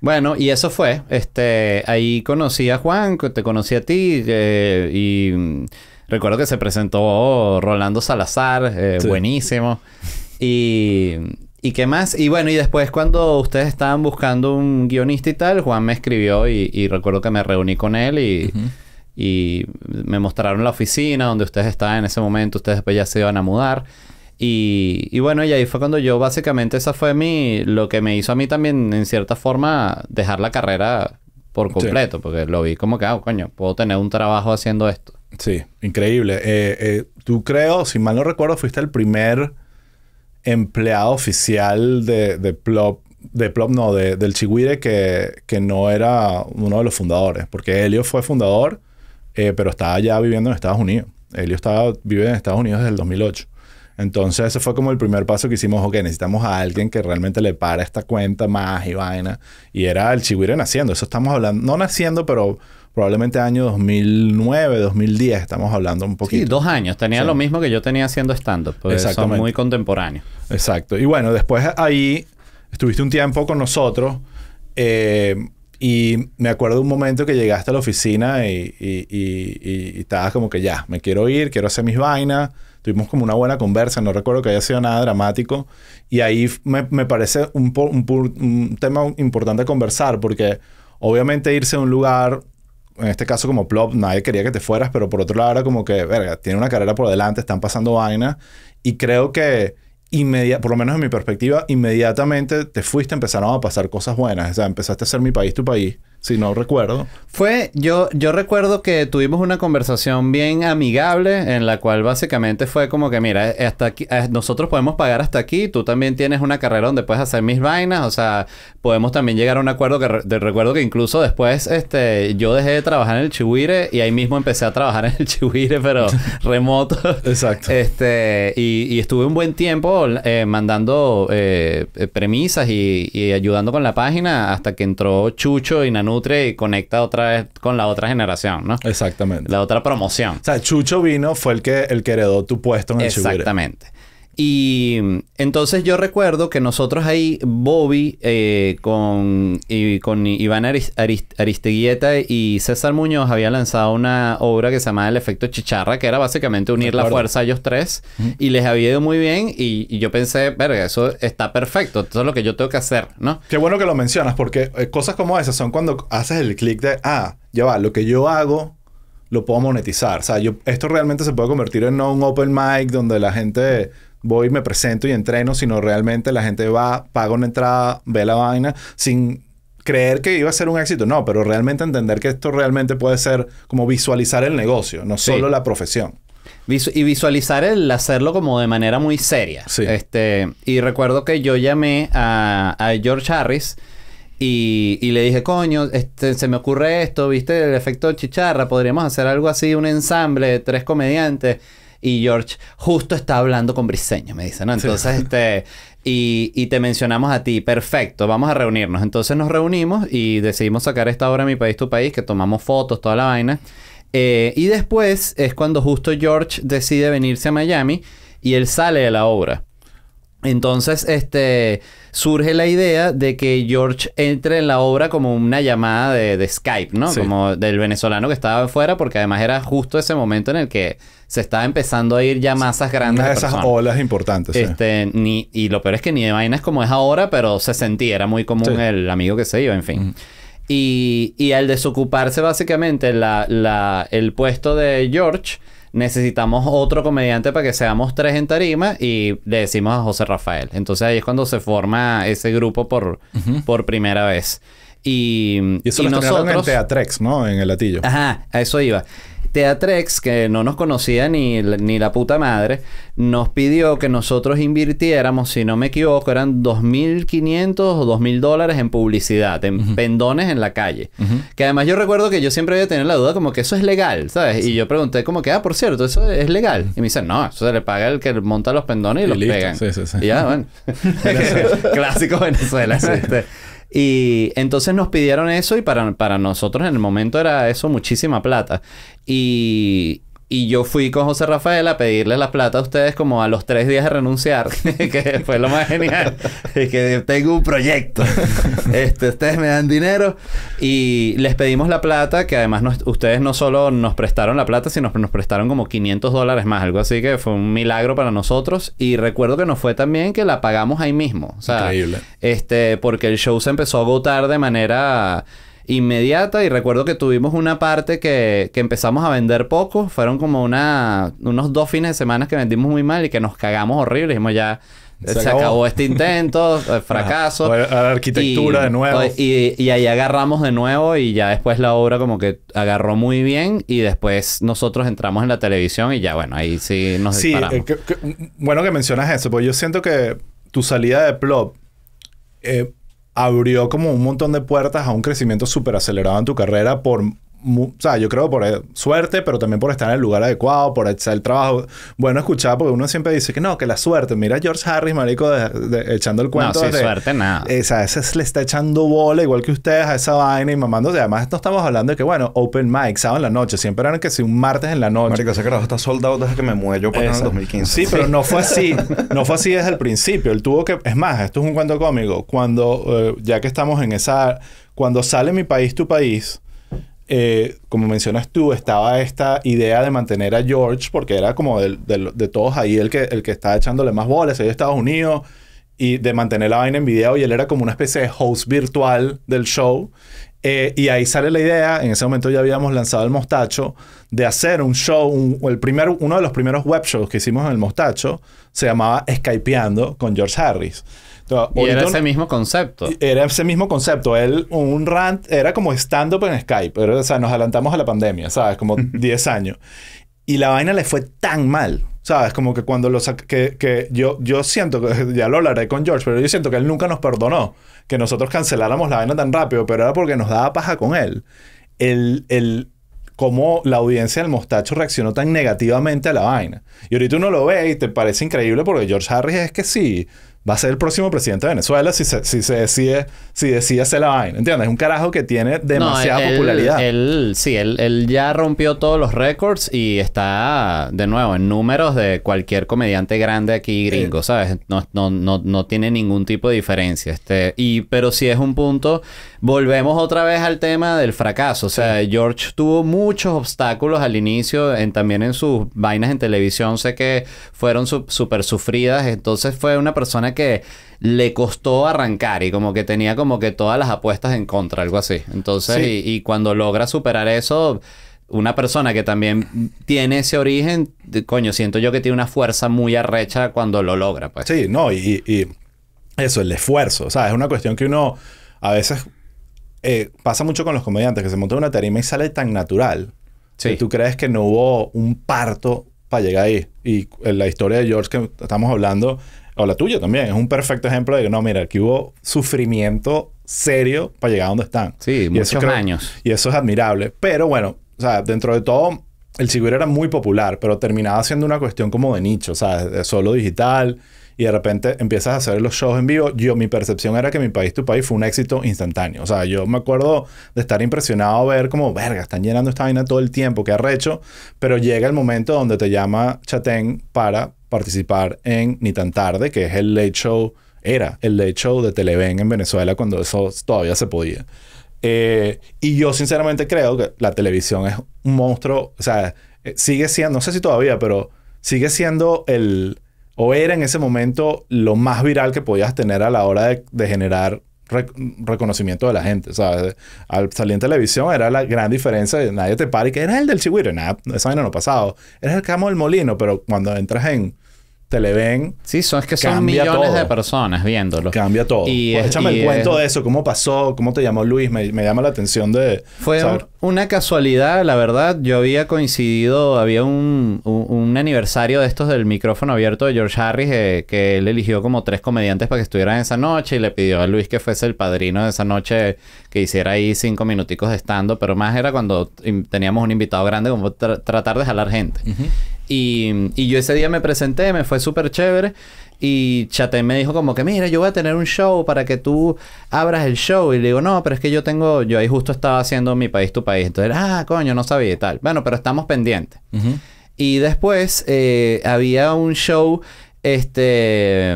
Bueno, y eso fue. Este, ahí conocí a Juan, te conocí a ti eh, y Recuerdo que se presentó Rolando Salazar, eh, buenísimo. Y, ¿Y qué más? Y bueno, y después cuando ustedes estaban buscando un guionista y tal, Juan me escribió y, recuerdo que me reuní con él y, y, me mostraron la oficina donde ustedes estaban en ese momento, ustedes después ya se iban a mudar. Y, y, bueno, y ahí fue cuando yo básicamente esa fue mi, lo que me hizo a mí también en cierta forma dejar la carrera por completo, porque lo vi como que, ah, coño, puedo tener un trabajo haciendo esto. Sí, increíble. Eh, eh, tú creo, si mal no recuerdo, fuiste el primer empleado oficial de, de Plop, de Plop no, de, del Chihuire que, que, no era uno de los fundadores, porque Helio fue fundador, eh, pero estaba ya viviendo en Estados Unidos. Helio estaba, vive en Estados Unidos desde el 2008. Entonces ese fue como el primer paso que hicimos, ok, necesitamos a alguien que realmente le para esta cuenta más y vaina. Y era el Chihuire naciendo, eso estamos hablando, no naciendo, pero probablemente año 2009, 2010, estamos hablando un poquito. Sí, dos años. Tenía lo mismo que yo tenía haciendo stand-up. Pues, son muy contemporáneos. Exacto. Y bueno, después ahí estuviste un tiempo con nosotros eh, y me acuerdo un momento que llegaste a la oficina y, y, estabas como que ya, me quiero ir, quiero hacer mis vainas. Tuvimos como una buena conversa, no recuerdo que haya sido nada dramático. Y ahí me, parece un, un, un tema importante conversar porque obviamente irse a un lugar en este caso como Plop, nadie quería que te fueras, pero por otro lado era como que, verga, tiene una carrera por delante, están pasando vainas. Y creo que, por lo menos en mi perspectiva, inmediatamente te fuiste, empezaron a pasar cosas buenas. O sea, empezaste a ser mi país tu país si no recuerdo. Fue, yo, yo recuerdo que tuvimos una conversación bien amigable en la cual básicamente fue como que, mira, hasta aquí, eh, nosotros podemos pagar hasta aquí, tú también tienes una carrera donde puedes hacer mis vainas, o sea, podemos también llegar a un acuerdo que, recuerdo que incluso después, este, yo dejé de trabajar en el Chihuire y ahí mismo empecé a trabajar en el Chihuire, pero remoto. Exacto. Este, y, y, estuve un buen tiempo eh, mandando eh, premisas y, y ayudando con la página hasta que entró Chucho y Nanu nutre y conecta otra vez con la otra generación, ¿no? Exactamente. La otra promoción. O sea, Chucho vino fue el que, el que heredó tu puesto en el Exactamente. Y entonces yo recuerdo que nosotros ahí, Bobby, eh, con, con Iván Aristeguieta y César Muñoz había lanzado una obra que se llamaba El Efecto Chicharra, que era básicamente unir la fuerza a ellos tres. Y les había ido muy bien y, yo pensé, verga, eso está perfecto, eso es lo que yo tengo que hacer, ¿no? Qué bueno que lo mencionas, porque eh, cosas como esas son cuando haces el clic de, ah, ya va, lo que yo hago lo puedo monetizar. O sea, yo, esto realmente se puede convertir en un open mic donde la gente voy, me presento y entreno, sino realmente la gente va, paga una entrada, ve la vaina, sin creer que iba a ser un éxito, no, pero realmente entender que esto realmente puede ser como visualizar el negocio, no solo la profesión. y visualizar el hacerlo como de manera muy seria. Este, y recuerdo que yo llamé a, George Harris y, le dije, coño, este, se me ocurre esto, viste el efecto chicharra, podríamos hacer algo así, un ensamble de tres comediantes y George justo está hablando con Briseño, me dice, ¿no? Entonces, este, y, te mencionamos a ti, perfecto, vamos a reunirnos. Entonces nos reunimos y decidimos sacar esta obra Mi País, Tu País, que tomamos fotos, toda la vaina. Eh, y después es cuando justo George decide venirse a Miami y él sale de la obra. Entonces, este, surge la idea de que George entre en la obra como una llamada de, Skype, ¿no? Como del venezolano que estaba afuera, porque además era justo ese momento en el que se está empezando a ir ya masas grandes. Una de, esas olas importantes. Este, ni, y lo peor es que ni de vainas como es ahora, pero se sentía, era muy común el amigo que se iba, en fin. Y, al desocuparse básicamente la, la, el puesto de George, necesitamos otro comediante para que seamos tres en tarima y le decimos a José Rafael. Entonces ahí es cuando se forma ese grupo por, por primera vez. Y, y eso lo nosotros... en Teatrex, ¿no? En el latillo. Ajá, a eso iba. Teatrex, que no nos conocía ni, la puta madre, nos pidió que nosotros invirtiéramos, si no me equivoco, eran 2.500 o 2.000 dólares en publicidad, en pendones en la calle. Que además yo recuerdo que yo siempre había tenido la duda como que eso es legal, ¿sabes? Y yo pregunté como que, ah, por cierto, eso es legal. Y me dicen, no, eso se le paga el que monta los pendones y, los pega. pegan. Sí, sí, y ya, bueno. Clásico Venezuela. Y entonces nos pidieron eso y para, nosotros en el momento era eso muchísima plata. Y, y yo fui con José Rafael a pedirle la plata a ustedes como a los tres días de renunciar, que fue lo más genial. que tengo un proyecto. este, ustedes me dan dinero y les pedimos la plata, que además ustedes no solo nos prestaron la plata, sino nos prestaron como 500 dólares más, algo así que fue un milagro para nosotros. Y recuerdo que nos fue también que la pagamos ahí mismo. Increíble. Este, porque el show se empezó a agotar de manera inmediata y recuerdo que tuvimos una parte que, que empezamos a vender poco, fueron como una, unos dos fines de semana que vendimos muy mal y que nos cagamos horrible, dijimos ya... Se, acabó. este intento, fracaso. A la arquitectura de nuevo. Y, y, ahí agarramos de nuevo y ya después la obra como que agarró muy bien y después nosotros entramos en la televisión y ya bueno, ahí sí nos sí, eh, bueno que mencionas eso, porque yo siento que tu salida de Plop eh, abrió como un montón de puertas a un crecimiento súper acelerado en tu carrera por o sea, yo creo por e, suerte, pero también por estar en el lugar adecuado, por hacer el trabajo. Bueno, escuchaba porque uno siempre dice que no, que la suerte. Mira George Harris, marico, echando el cuento. No, sí, suerte nada. Esa, ese le está echando bola, igual que ustedes, a esa vaina y mamándose. Además, esto estamos hablando de que, bueno, open mic, sábado en la noche. Siempre eran que si un martes en la noche. Marico, ese carajo está soldado desde que me muero para pues, en el 2015. Sí, pero no fue así. no fue así desde el principio. Él tuvo que... Es más, esto es un cuento cómico. Cuando, eh, ya que estamos en esa... Cuando sale Mi País, Tu País... Eh, como mencionas tú, estaba esta idea de mantener a George, porque era como de, de, todos ahí el que, el que estaba echándole más bolas, ahí de Estados Unidos, y de mantener la vaina en video, y él era como una especie de host virtual del show. Eh, y ahí sale la idea, en ese momento ya habíamos lanzado el Mostacho, de hacer un show, el uno de los primeros web shows que hicimos en el Mostacho, se llamaba Skypeando con George Harris era ese mismo concepto. Era ese mismo concepto. Él, un rant, era como stand-up en Skype. pero o sea, nos adelantamos a la pandemia, ¿sabes? Como 10 años. Y la vaina le fue tan mal. ¿Sabes? Como que cuando lo saqué, que, yo, yo siento que, ya lo hablaré con George, pero yo siento que él nunca nos perdonó que nosotros canceláramos la vaina tan rápido, pero era porque nos daba paja con él. El, el, cómo la audiencia del mostacho reaccionó tan negativamente a la vaina. Y ahorita uno lo ve y te parece increíble porque George Harris es que sí, va a ser el próximo presidente de Venezuela si se, si se decide, si decide hacer la vaina. ¿Entiendes? Es un carajo que tiene demasiada popularidad. Él, él, sí, él, él ya rompió todos los récords y está de nuevo en números de cualquier comediante grande aquí eh, gringo, ¿sabes? No, no, tiene ningún tipo de diferencia. Este, y, pero si es un punto, volvemos otra vez al tema del fracaso. O sea, George tuvo muchos obstáculos al inicio, en, también en sus vainas en televisión, sé que fueron súper sufridas. Entonces fue una persona que le costó arrancar y como que tenía como que todas las apuestas en contra, algo así. Entonces, y, cuando logra superar eso, una persona que también tiene ese origen, coño, siento yo que tiene una fuerza muy arrecha cuando lo logra, pues. Sí, no, y, y eso, el esfuerzo, o sea, es una cuestión que uno a veces eh, pasa mucho con los comediantes, que se monta una tarima y sale tan natural. Sí. tú crees que no hubo un parto para llegar ahí. Y en eh, la historia de George que estamos hablando o la tuya también, es un perfecto ejemplo de que no, mira, aquí hubo sufrimiento serio para llegar a donde están. Sí, y muchos años. Y eso es admirable. Pero bueno, o sea, dentro de todo, el cigüero era muy popular, pero terminaba siendo una cuestión como de nicho, o sea, solo digital y de repente empiezas a hacer los shows en vivo. Yo, mi percepción era que Mi País, Tu País fue un éxito instantáneo. O sea, yo me acuerdo de estar impresionado, a ver como, verga, están llenando esta vaina todo el tiempo, qué arrecho. Pero llega el momento donde te llama Chatén para participar en Ni Tan Tarde, que es el late show, era el late show de Televen en Venezuela cuando eso todavía se podía. Eh, y yo sinceramente creo que la televisión es un monstruo, o sea, eh, sigue siendo, no sé si todavía, pero sigue siendo el, o era en ese momento lo más viral que podías tener a la hora de, generar reconocimiento de la gente. sea Al salir en televisión era la gran diferencia. Nadie te para y que era el del Chihuahua. Nada, esa año no pasado. Eres el camo del molino, pero cuando entras en, te le ven. Sí, son es que son millones de personas viéndolo. Cambia todo. Y pues échame el cuento de eso, cómo pasó, cómo te llamó Luis, me, llama la atención de. Fue una casualidad, la verdad. Yo había coincidido, había un, un, aniversario de estos del micrófono abierto de George Harris, eh, que él eligió como tres comediantes para que estuvieran esa noche y le pidió a Luis que fuese el padrino de esa noche, que hiciera ahí cinco minuticos de estando, pero más era cuando teníamos un invitado grande, como tratar de jalar gente. Y, y yo ese día me presenté, me fue súper chévere. Y Chate me dijo como que, mira, yo voy a tener un show para que tú abras el show. Y le digo, no, pero es que yo tengo, yo ahí justo estaba haciendo Mi País, Tu País. Entonces, ah, coño, no sabía y tal. Bueno, pero estamos pendientes. Y después eh, había un show, este,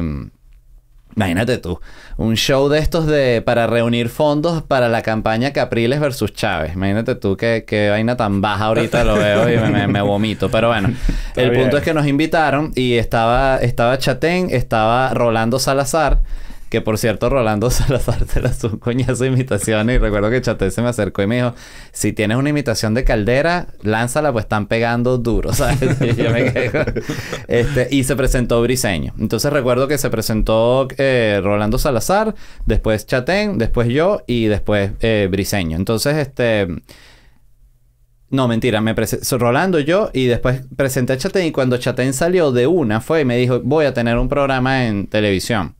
imagínate tú, un show de estos de para reunir fondos para la campaña Capriles versus Chávez. Imagínate tú qué, qué vaina tan baja ahorita lo veo y me, me, vomito. Pero bueno, el punto es que nos invitaron y estaba, estaba Chatén, estaba Rolando Salazar. Que por cierto, Rolando Salazar te las un coñazo de imitaciones. Y recuerdo que Chatén se me acercó y me dijo: Si tienes una imitación de caldera, lánzala, pues están pegando duro, ¿sabes? Y yo me este, y se presentó Briseño. Entonces recuerdo que se presentó eh, Rolando Salazar, después Chatén, después yo y después eh, Briseño. Entonces, este. No, mentira, me Rolando yo y después presenté a Chatén y cuando Chatén salió de una fue y me dijo, voy a tener un programa en televisión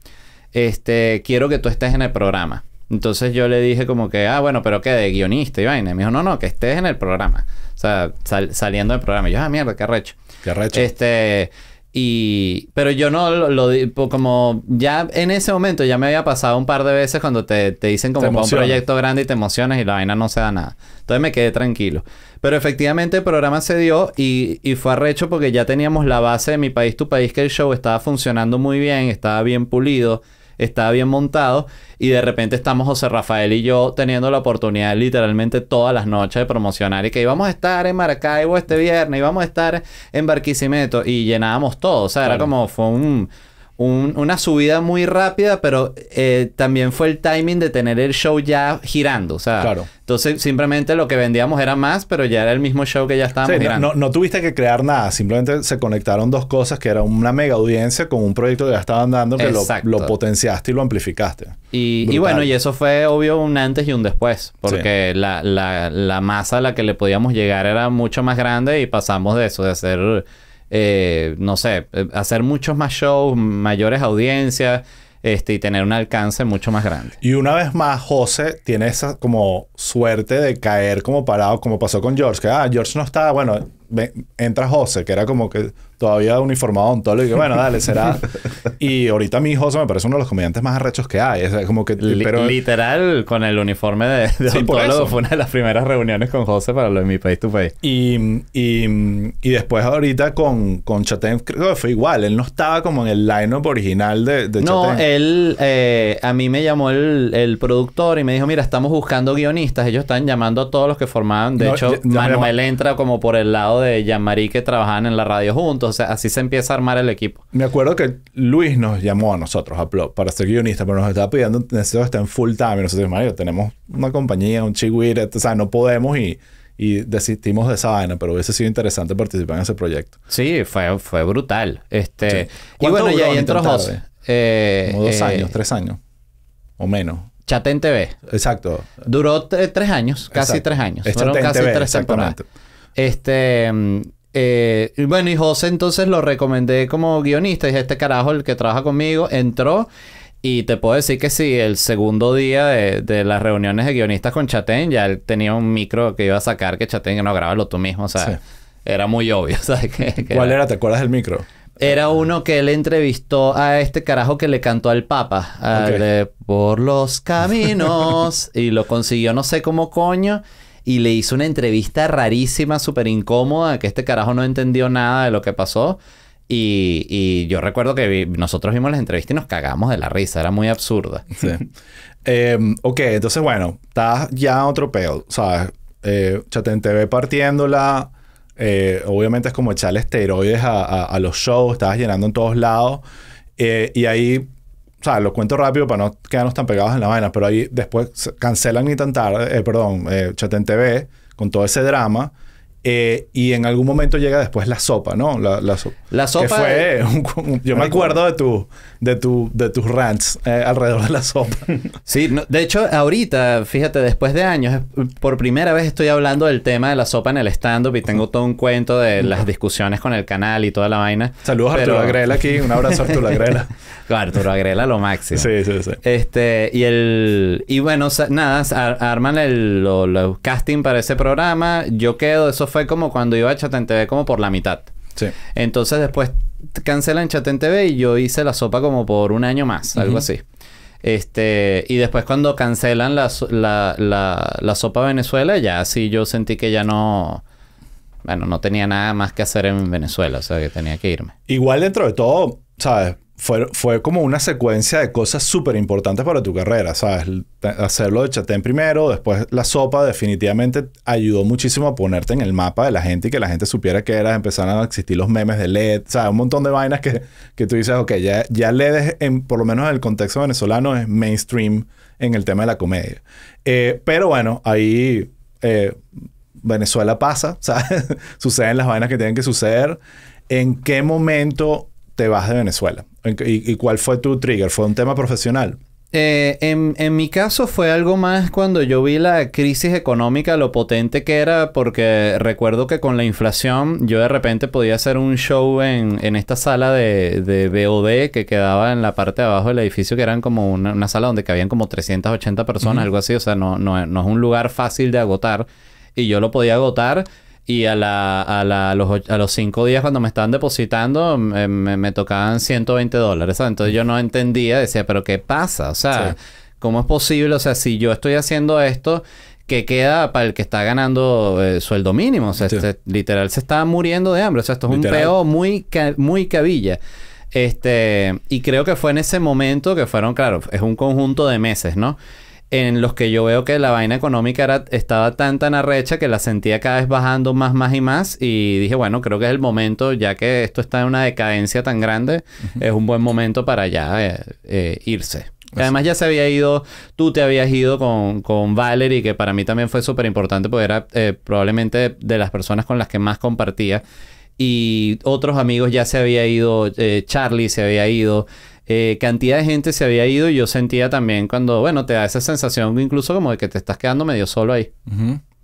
este, quiero que tú estés en el programa. Entonces yo le dije como que, ah, bueno, pero qué de guionista y vaina. me dijo, no, no, que estés en el programa. O sea, saliendo del programa. yo, ah, mierda, qué recho. Qué recho. Este, y, pero yo no lo, como ya en ese momento ya me había pasado un par de veces cuando te, dicen como un proyecto grande y te emocionas y la vaina no se da nada. Entonces me quedé tranquilo. Pero efectivamente el programa se dio y, y fue arrecho porque ya teníamos la base de Mi País, Tu País, que el show estaba funcionando muy bien, estaba bien pulido estaba bien montado. Y de repente estamos José Rafael y yo teniendo la oportunidad literalmente todas las noches de promocionar y que íbamos a estar en Maracaibo este viernes, íbamos a estar en Barquisimeto y llenábamos todo. O sea, era como fue un una subida muy rápida, pero eh, también fue el timing de tener el show ya girando. O sea, entonces simplemente lo que vendíamos era más, pero ya era el mismo show que ya estábamos sí, No, no, tuviste que crear nada, simplemente se conectaron dos cosas que era una mega audiencia con un proyecto que ya estaban dando que lo, potenciaste y lo amplificaste. Y, bueno, y eso fue obvio un antes y un después, porque la, la masa a la que le podíamos llegar era mucho más grande y pasamos de eso, de hacer eh, no sé, eh, hacer muchos más shows, mayores audiencias. Este, y tener un alcance mucho más grande. Y una vez más, José tiene esa como suerte de caer como parado, como pasó con George, que, ah, George no está, bueno, entra José, que era como que todavía uniformado todo Y que bueno, dale, será. y ahorita mi hijo me parece uno de los comediantes más arrechos que hay. Es como que... pero... Literal, con el uniforme de, de Fue una de las primeras reuniones con José para lo de Mi País, to face. Y, y, después ahorita con, con creo que fue igual. Él no estaba como en el line-up original de, de No, él... Eh, a mí me llamó el, productor y me dijo, mira, estamos buscando guionistas. Ellos están llamando a todos los que formaban. De hecho, Manuel entra como por el lado de Jean-Marie que trabajaban en la radio juntos. O sea, así se empieza a armar el equipo. Me acuerdo que Luis nos llamó a nosotros a para ser guionista, pero nos estaba pidiendo, necesito estar en full time. Y nosotros, Mario, tenemos una compañía, un chihuahua, no podemos y, desistimos de esa vaina, pero hubiese sido interesante participar en ese proyecto. Sí, fue, fue brutal. Este, Y bueno, ya ahí entró José. Eh, Como dos eh, años, tres años o menos. Chat en TV. Exacto. Duró tres años, casi tres años. Fueron casi TV, tres temporadas. Este, mm, eh, y bueno, y José entonces lo recomendé como guionista. y este carajo, el que trabaja conmigo, entró. Y te puedo decir que sí, el segundo día de, las reuniones de guionistas con Chatén, ya él tenía un micro que iba a sacar que Chatén, no, lo tú mismo, o sea, era muy obvio, ¿Cuál era? ¿Te acuerdas del micro? Era uno que él entrevistó a este carajo que le cantó al Papa, por los caminos, y lo consiguió no sé cómo coño y le hizo una entrevista rarísima, súper incómoda, que este carajo no entendió nada de lo que pasó. Y, yo recuerdo que nosotros vimos las entrevistas y nos cagamos de la risa, era muy absurda. Sí. Em, ok, entonces bueno, estás ya otro ¿sabes? Eh, en TV partiéndola. Eh, obviamente es como echarle esteroides a, los shows, estabas llenando en todos lados. Eh, y ahí o sea, lo cuento rápido para no quedarnos tan pegados en la vaina, pero ahí después cancelan ni tan tarde, eh, perdón, eh, Chaten TV con todo ese drama eh, y en algún momento llega después la sopa, ¿no? La, la, la sopa. Que fue. yo me acuerdo de, tu, de, tu, de tus rants eh, alrededor de la sopa. Sí, de hecho, ahorita, fíjate, después de años, por primera vez estoy hablando del tema de la sopa en el stand-up y tengo todo un cuento de las discusiones con el canal y toda la vaina. Saludos a Arturo Agrela aquí, un abrazo a Arturo Agrela. Arturo Agrela, lo máximo. Sí, sí, sí. Este, y el. Y bueno, nada, arman el casting para ese programa, yo quedo, eso fue como cuando iba a en TV como por la mitad. Sí. Entonces después cancelan en TV y yo hice la sopa como por un año más, algo así. Este, y después cuando cancelan la, la, la, sopa Venezuela, ya sí yo sentí que ya no, bueno, no tenía nada más que hacer en Venezuela, o sea que tenía que irme. Igual dentro de todo, ¿sabes? fue, fue como una secuencia de cosas súper importantes para tu carrera, ¿sabes? Hacerlo de Chatén primero, después la sopa definitivamente ayudó muchísimo a ponerte en el mapa de la gente y que la gente supiera que eras, empezaron a existir los memes de LED, ¿sabes? Un montón de vainas que, que tú dices, ok, ya, ya LED en, por lo menos en el contexto venezolano, es mainstream en el tema de la comedia. Eh, pero bueno, ahí... Eh, Venezuela pasa, ¿sabes? Suceden las vainas que tienen que suceder. ¿En qué momento te vas de Venezuela? ¿Y, cuál fue tu trigger? ¿Fue un tema profesional? Eh, en, mi caso fue algo más cuando yo vi la crisis económica, lo potente que era, porque recuerdo que con la inflación yo de repente podía hacer un show en, esta sala de, de, BOD que quedaba en la parte de abajo del edificio, que eran como una, sala donde cabían como 380 personas, algo así, o sea, no, no, no es un lugar fácil de agotar y yo lo podía agotar y a, la, a, los, cinco días cuando me estaban depositando me, me, tocaban 120 dólares, Entonces yo no entendía, decía, pero ¿qué pasa? O sea, ¿cómo es posible? O sea, si yo estoy haciendo esto, ¿qué queda para el que está ganando eh, sueldo mínimo? O sea, este, literal se está muriendo de hambre. O sea, esto es un peo muy, muy cabilla. Este, y creo que fue en ese momento que fueron, claro, es un conjunto de meses, ¿no? en los que yo veo que la vaina económica estaba tan tan arrecha que la sentía cada vez bajando más, más y más. Y dije, bueno, creo que es el momento, ya que esto está en una decadencia tan grande, es un buen momento para ya eh, eh, irse. Además ya se había ido, tú te habías ido con, con Valerie, que para mí también fue súper importante, porque era eh, probablemente de las personas con las que más compartía y otros amigos ya se había ido, Charlie se había ido, eh, cantidad de gente se había ido y yo sentía también cuando, bueno, te da esa sensación incluso como de que te estás quedando medio solo ahí.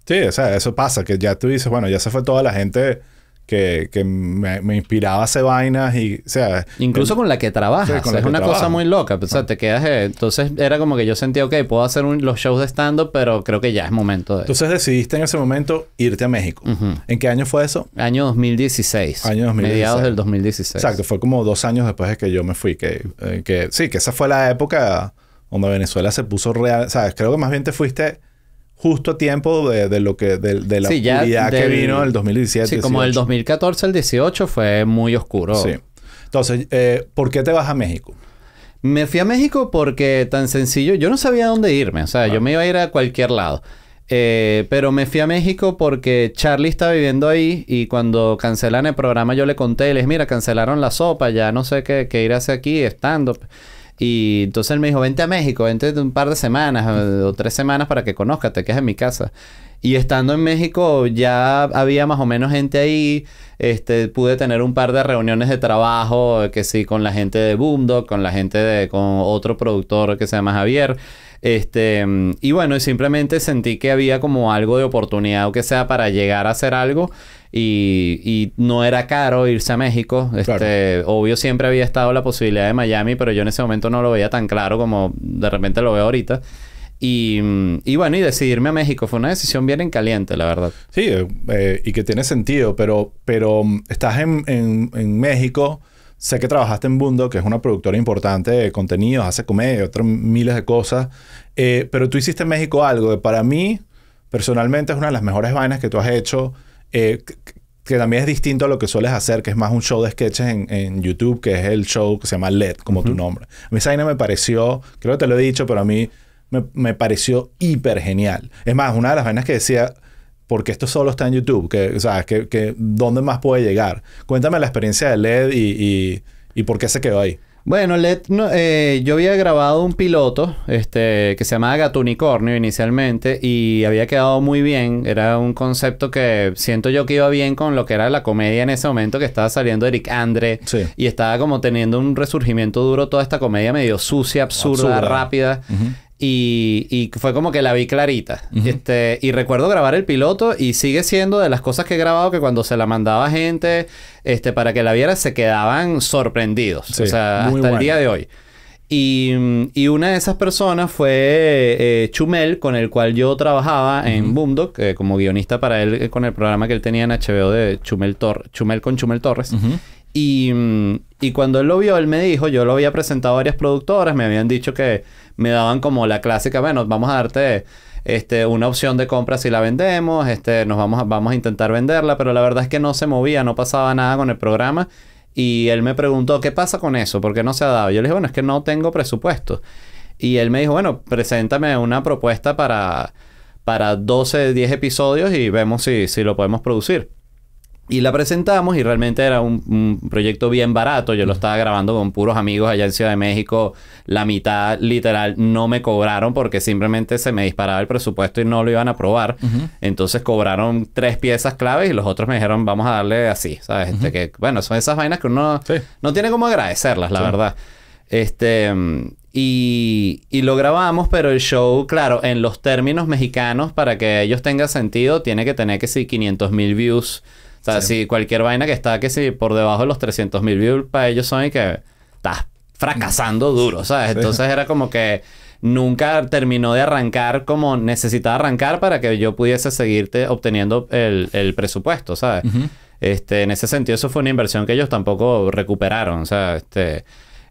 Sí, o sea, eso pasa, que ya tú dices, bueno, ya se fue toda la gente que, me, inspiraba a hacer vainas y, o sea... Incluso con la que trabajas. es una cosa muy loca. Pues, o sea, te quedas... Eh, entonces, era como que yo sentía, ok, puedo hacer los shows de stand-up, pero creo que ya es momento de... Entonces, decidiste en ese momento irte a México. ¿En qué año fue eso? Año 2016. Año 2016. Mediados del 2016. Exacto. Fue como dos años después de que yo me fui. Que, eh, que sí, que esa fue la época donde Venezuela se puso real... O sea, creo que más bien te fuiste justo a tiempo de, lo que de, la que vino el 2017. Sí, como el 2014 el 18 fue muy oscuro. Sí. Entonces, eh, ¿por qué te vas a México? Me fui a México porque tan sencillo, yo no sabía dónde irme, o sea, yo ah. me iba a ir a cualquier lado. Eh, pero me fui a México porque Charlie está viviendo ahí y cuando cancelan el programa yo le conté, les mira, cancelaron la sopa, ya no sé qué, ir hacia aquí, estando... Y entonces él me dijo, vente a México, vente un par de semanas o, tres semanas para que conozcas, te es en mi casa. Y estando en México ya había más o menos gente ahí. Este, pude tener un par de reuniones de trabajo, que sí, con la gente de Boomdog, con la gente de... con otro productor que se llama Javier. Este, y bueno, simplemente sentí que había como algo de oportunidad, o que sea, para llegar a hacer algo. Y, y, no era caro irse a México. Este, Obvio siempre había estado la posibilidad de Miami, pero yo en ese momento no lo veía tan claro como de repente lo veo ahorita. Y, y bueno, y decidirme a México fue una decisión bien en caliente, la verdad. Sí, eh, eh y que tiene sentido, pero, pero mm, estás en, en, en México. Sé que trabajaste en Bundo, que es una productora importante de contenidos, hace comedia, otras miles de cosas. Eh, pero tú hiciste en México algo que para mí, personalmente, es una de las mejores vainas que tú has hecho eh, que también es distinto a lo que sueles hacer, que es más un show de sketches en, YouTube, que es el show que se llama LED, como tu nombre. A mí me pareció, creo que te lo he dicho, pero a mí me, pareció hiper genial. Es más, una de las vainas que decía, porque esto solo está en YouTube, que, o sea, que, ¿dónde más puede llegar? Cuéntame la experiencia de LED y por qué se quedó ahí. Bueno, eh, yo había grabado un piloto este, que se llamaba Gatunicornio inicialmente y había quedado muy bien. Era un concepto que siento yo que iba bien con lo que era la comedia en ese momento que estaba saliendo Eric Andre y estaba como teniendo un resurgimiento duro toda esta comedia medio sucia, absurda, rápida. Y, y, fue como que la vi clarita. este, y recuerdo grabar el piloto y sigue siendo de las cosas que he grabado que cuando se la mandaba gente este, para que la viera se quedaban sorprendidos. o sea, hasta el día de hoy. Y, y, una de esas personas fue eh, Chumel, con el cual yo trabajaba en Boomdog, eh, como guionista para él, eh, con el programa que él tenía en HBO de Chumel, Tor Chumel con Chumel Torres. Mm, y, cuando él lo vio, él me dijo, yo lo había presentado a varias productoras, me habían dicho que me daban como la clásica, bueno, vamos a darte este, una opción de compra si la vendemos, este, nos vamos a, vamos a intentar venderla, pero la verdad es que no se movía, no pasaba nada con el programa. Y él me preguntó, ¿qué pasa con eso? ¿Por qué no se ha dado? Yo le dije, bueno, es que no tengo presupuesto. Y él me dijo, bueno, preséntame una propuesta para, para 12, 10 episodios y vemos si, si lo podemos producir. Y la presentamos y realmente era un, proyecto bien barato. Yo lo estaba grabando con puros amigos allá en Ciudad de México. La mitad, literal, no me cobraron porque simplemente se me disparaba el presupuesto y no lo iban a probar. Entonces cobraron tres piezas claves y los otros me dijeron, vamos a darle así, ¿sabes? Este, que, bueno, son esas vainas que uno no tiene como agradecerlas, la verdad. Este, y, lo grabamos, pero el show, claro, en los términos mexicanos, para que ellos tengan sentido, tiene que tener que ser 500 mil views o sea, si cualquier vaina que está que si por debajo de los 300 mil views para ellos son y que estás fracasando duro, ¿sabes? Entonces era como que nunca terminó de arrancar como necesitaba arrancar para que yo pudiese seguirte obteniendo el, presupuesto, ¿sabes? Este, en ese sentido, eso fue una inversión que ellos tampoco recuperaron. O sea, este,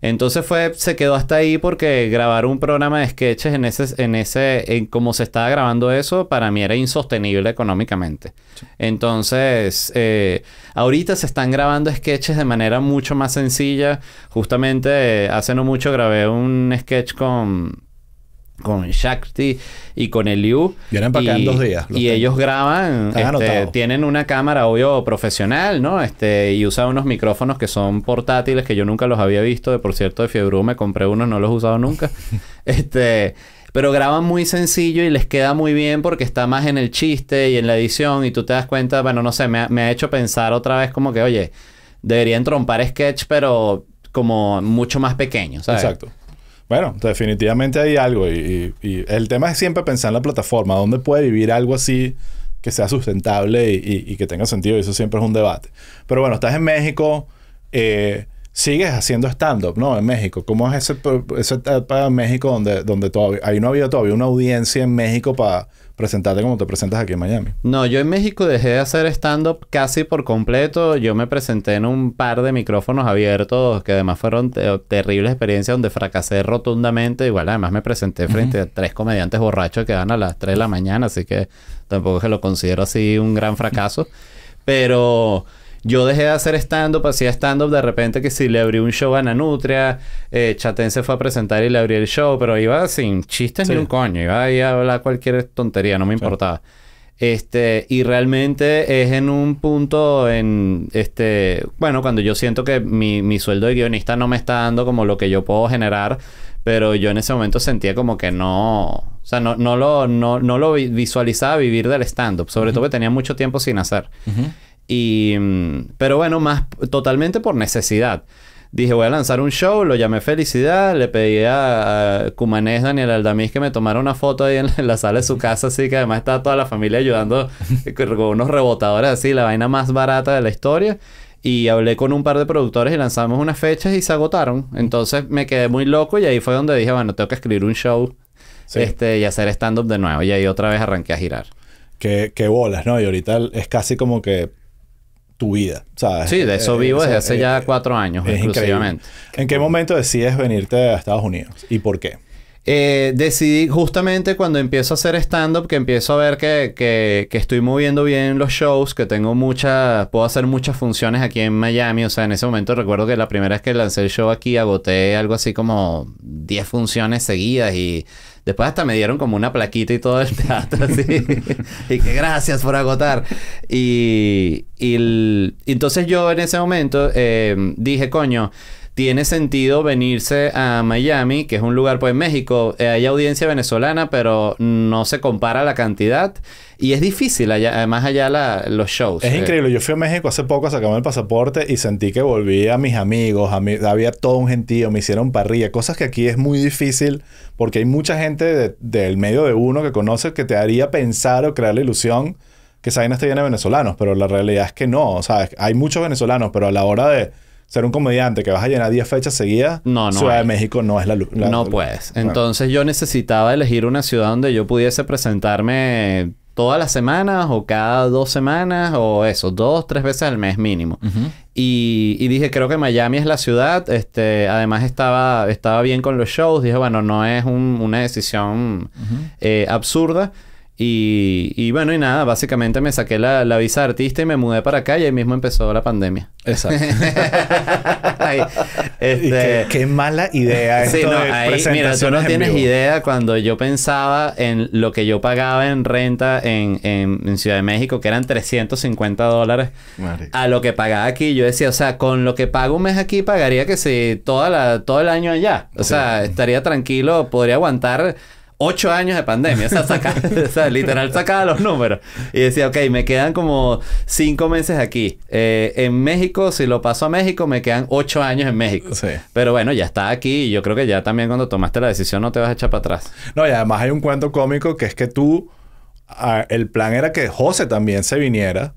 entonces fue, se quedó hasta ahí porque grabar un programa de sketches en ese, en ese, en cómo se estaba grabando eso, para mí era insostenible económicamente. Entonces, eh, ahorita se están grabando sketches de manera mucho más sencilla. Justamente eh, hace no mucho grabé un sketch con con Shakti y con Eliu. Vienen para acá en dos días. Y ellos graban, este, tienen una cámara, obvio, profesional, ¿no? Este, y usan unos micrófonos que son portátiles, que yo nunca los había visto. De por cierto, de Fiebru me compré uno, no los he usado nunca. este, pero graban muy sencillo y les queda muy bien porque está más en el chiste y en la edición. Y tú te das cuenta, bueno, no sé, me ha, me ha hecho pensar otra vez como que, oye, deberían trompar sketch, pero como mucho más pequeño, ¿sabes? Exacto. Bueno, definitivamente hay algo. Y, el tema es siempre pensar en la plataforma, dónde puede vivir algo así que sea sustentable y, que tenga sentido. Y eso siempre es un debate. Pero bueno, estás en México, eh, sigues haciendo stand-up, ¿no? En México. ¿Cómo es ese, ese etapa en México donde, donde todavía, ahí no había todavía una audiencia en México para presentarte como te presentas aquí en Miami. No, yo en México dejé de hacer stand-up casi por completo. Yo me presenté en un par de micrófonos abiertos que además fueron terribles experiencias donde fracasé rotundamente. Igual además me presenté frente a tres comediantes borrachos que dan a las 3 de la mañana, así que tampoco es que lo considero así un gran fracaso. Pero yo dejé de hacer stand-up, hacía stand-up de repente que si le abrí un show a Nanutria, eh, se fue a presentar y le abrí el show, pero iba sin chistes ni un coño, iba ahí a hablar cualquier tontería, no me importaba. Este, y realmente es en un punto en este, bueno, cuando yo siento que mi, sueldo de guionista no me está dando como lo que yo puedo generar, pero yo en ese momento sentía como que no, o sea, no, no lo, no, lo visualizaba vivir del stand-up, sobre todo que tenía mucho tiempo sin hacer. Y, mm, pero bueno, más totalmente por necesidad. Dije, voy a lanzar un show, lo llamé Felicidad, le pedí a, Cumanés Daniel Aldamiz que me tomara una foto ahí en la, sala de su casa, así que además estaba toda la familia ayudando eh, con unos rebotadores así, la vaina más barata de la historia. Y hablé con un par de productores y lanzamos unas fechas y se agotaron. Entonces me quedé muy loco y ahí fue donde dije, bueno, tengo que escribir un show este, y hacer stand-up de nuevo. Y ahí otra vez arranqué a girar. qué bolas, ¿no? Y ahorita es casi como que tu vida, ¿sabes? Sí, de eso eh, vivo desde hace ya eh, cuatro años, exclusivamente. Increíble. ¿En qué momento decides venirte a Estados Unidos y por qué? Eh, decidí justamente cuando empiezo a hacer stand-up, que empiezo a ver que, que, que, estoy moviendo bien los shows, que tengo muchas, puedo hacer muchas funciones aquí en Miami. O sea, en ese momento recuerdo que la primera vez que lancé el show aquí agoté algo así como 10 funciones seguidas y Después hasta me dieron como una plaquita y todo el teatro así. y que gracias por agotar. Y, y entonces yo en ese momento eh, dije, coño, tiene sentido venirse a Miami, que es un lugar, pues en México eh, hay audiencia venezolana, pero no se compara la cantidad y es difícil, además allá los shows. Es eh. increíble, yo fui a México hace poco, sacamos el pasaporte y sentí que volví a mis amigos, había todo un gentío, me hicieron parrilla, cosas que aquí es muy difícil porque hay mucha gente del medio de uno que conoce que te haría pensar o crear la ilusión que esa vaina viene llena venezolanos, pero la realidad es que no, o sea, hay muchos venezolanos, pero a la hora de ser un comediante que vas a llenar 10 fechas seguidas, no, Ciudad de México no es la luz. No puedes. Entonces yo necesitaba elegir una ciudad donde yo pudiese presentarme todas las semanas o cada dos semanas o eso, dos, tres veces al mes mínimo. y, dije, creo que Miami es la ciudad. Este, además estaba, estaba bien con los shows. Dije, bueno, no es una decisión eh, absurda. Y, y, bueno, y nada, básicamente me saqué la, visa de artista y me mudé para acá y ahí mismo empezó la pandemia. Exacto. Este, qué, mala idea esto no, Mira, tú no tienes idea cuando yo pensaba en lo que yo pagaba en renta en, Ciudad de México, que eran 350 dólares, a lo que pagaba aquí. Yo decía, o sea, con lo que pago un mes aquí, pagaría que sí, toda la, todo el año allá. O sea, estaría tranquilo, podría aguantar ocho años de pandemia. O sea, saca, literal sacaba los números. Y decía, ok, me quedan como cinco meses aquí. Eh, en México, si lo paso a México, me quedan ocho años en México. Pero bueno, ya está aquí y yo creo que ya también cuando tomaste la decisión no te vas a echar para atrás. No, y además hay un cuento cómico que es que tú, ah, el plan era que José también se viniera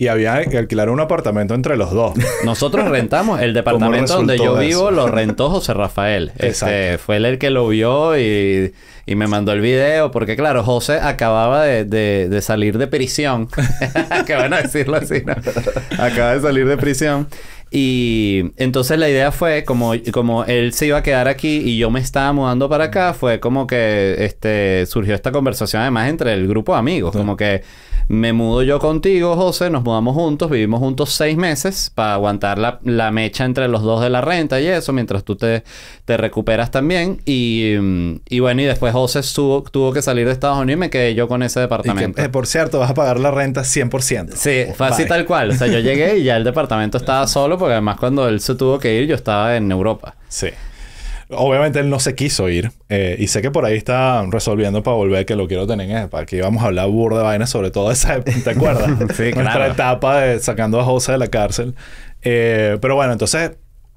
y había que alquilar un apartamento entre los dos. Nosotros rentamos el departamento donde yo vivo, lo rentó José Rafael. Este, fue él el que lo vio y, me mandó el video, porque claro, José acababa de, salir de prisión. ¿Qué bueno decirlo así, ¿no? Acaba de salir de prisión. Y entonces la idea fue, como, como él se iba a quedar aquí y yo me estaba mudando para acá, fue como que este, surgió esta conversación además entre el grupo de amigos, como que me mudo yo contigo, José, nos mudamos juntos, vivimos juntos seis meses para aguantar la, mecha entre los dos de la renta y eso, mientras tú te, te recuperas también. Y, mm, bueno, y después José tuvo que salir de Estados Unidos y me quedé yo con ese departamento. Eh, por cierto, vas a pagar la renta 100%. Sí, oh, fue así tal cual. O sea, yo llegué y ya el departamento estaba solo, porque además cuando él se tuvo que ir, yo estaba en Europa. Sí. Obviamente él no se quiso ir. Eh, y sé que por ahí está resolviendo para volver, que lo quiero tener en para que vamos a hablar burda de vaina sobre todo esa... ¿Te acuerdas? sí, Nuestra etapa de sacando a José de la cárcel. Eh, pero bueno, entonces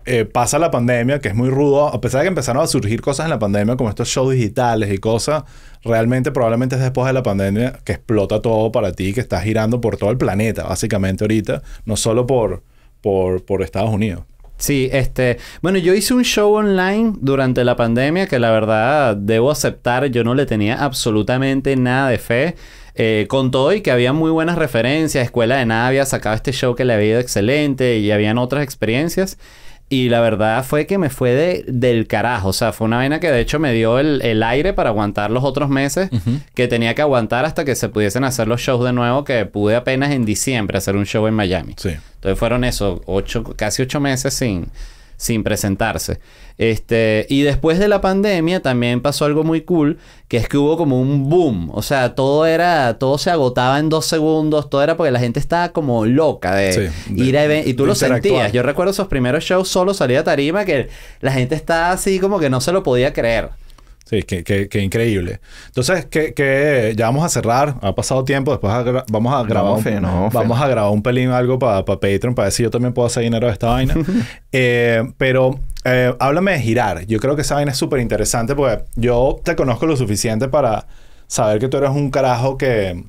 eh, pasa la pandemia, que es muy rudo. A pesar de que empezaron a surgir cosas en la pandemia, como estos shows digitales y cosas, realmente probablemente es después de la pandemia que explota todo para ti, que estás girando por todo el planeta, básicamente ahorita, no solo por, por, por Estados Unidos. Sí, este, bueno, yo hice un show online durante la pandemia que la verdad debo aceptar, yo no le tenía absolutamente nada de fe. Eh, con todo y que había muy buenas referencias, Escuela de Navia sacaba este show que le había ido excelente y habían otras experiencias. Y la verdad fue que me fue del carajo. O sea, fue una vaina que de hecho me dio el, aire para aguantar los otros meses que tenía que aguantar hasta que se pudiesen hacer los shows de nuevo, que pude apenas en diciembre hacer un show en Miami. Sí. Entonces fueron eso, ocho, casi ocho meses sin, sin presentarse. Este, y después de la pandemia también pasó algo muy cool, que es que hubo como un boom, o sea, todo era, todo se agotaba en dos segundos, todo era porque la gente estaba como loca de, ir a eventos, y tú lo sentías, yo recuerdo esos primeros shows solo salía tarima que la gente estaba así como que no se lo podía creer. Sí, qué, increíble. Entonces, que, ya vamos a cerrar. Ha pasado tiempo. Después vamos a grabar. un, fe, no, vamos a grabar un pelín algo para Patreon para ver si yo también puedo hacer dinero de esta vaina. Eh, pero eh, háblame de girar. Yo creo que esa vaina es súper interesante porque yo te conozco lo suficiente para saber que tú eres un carajo que,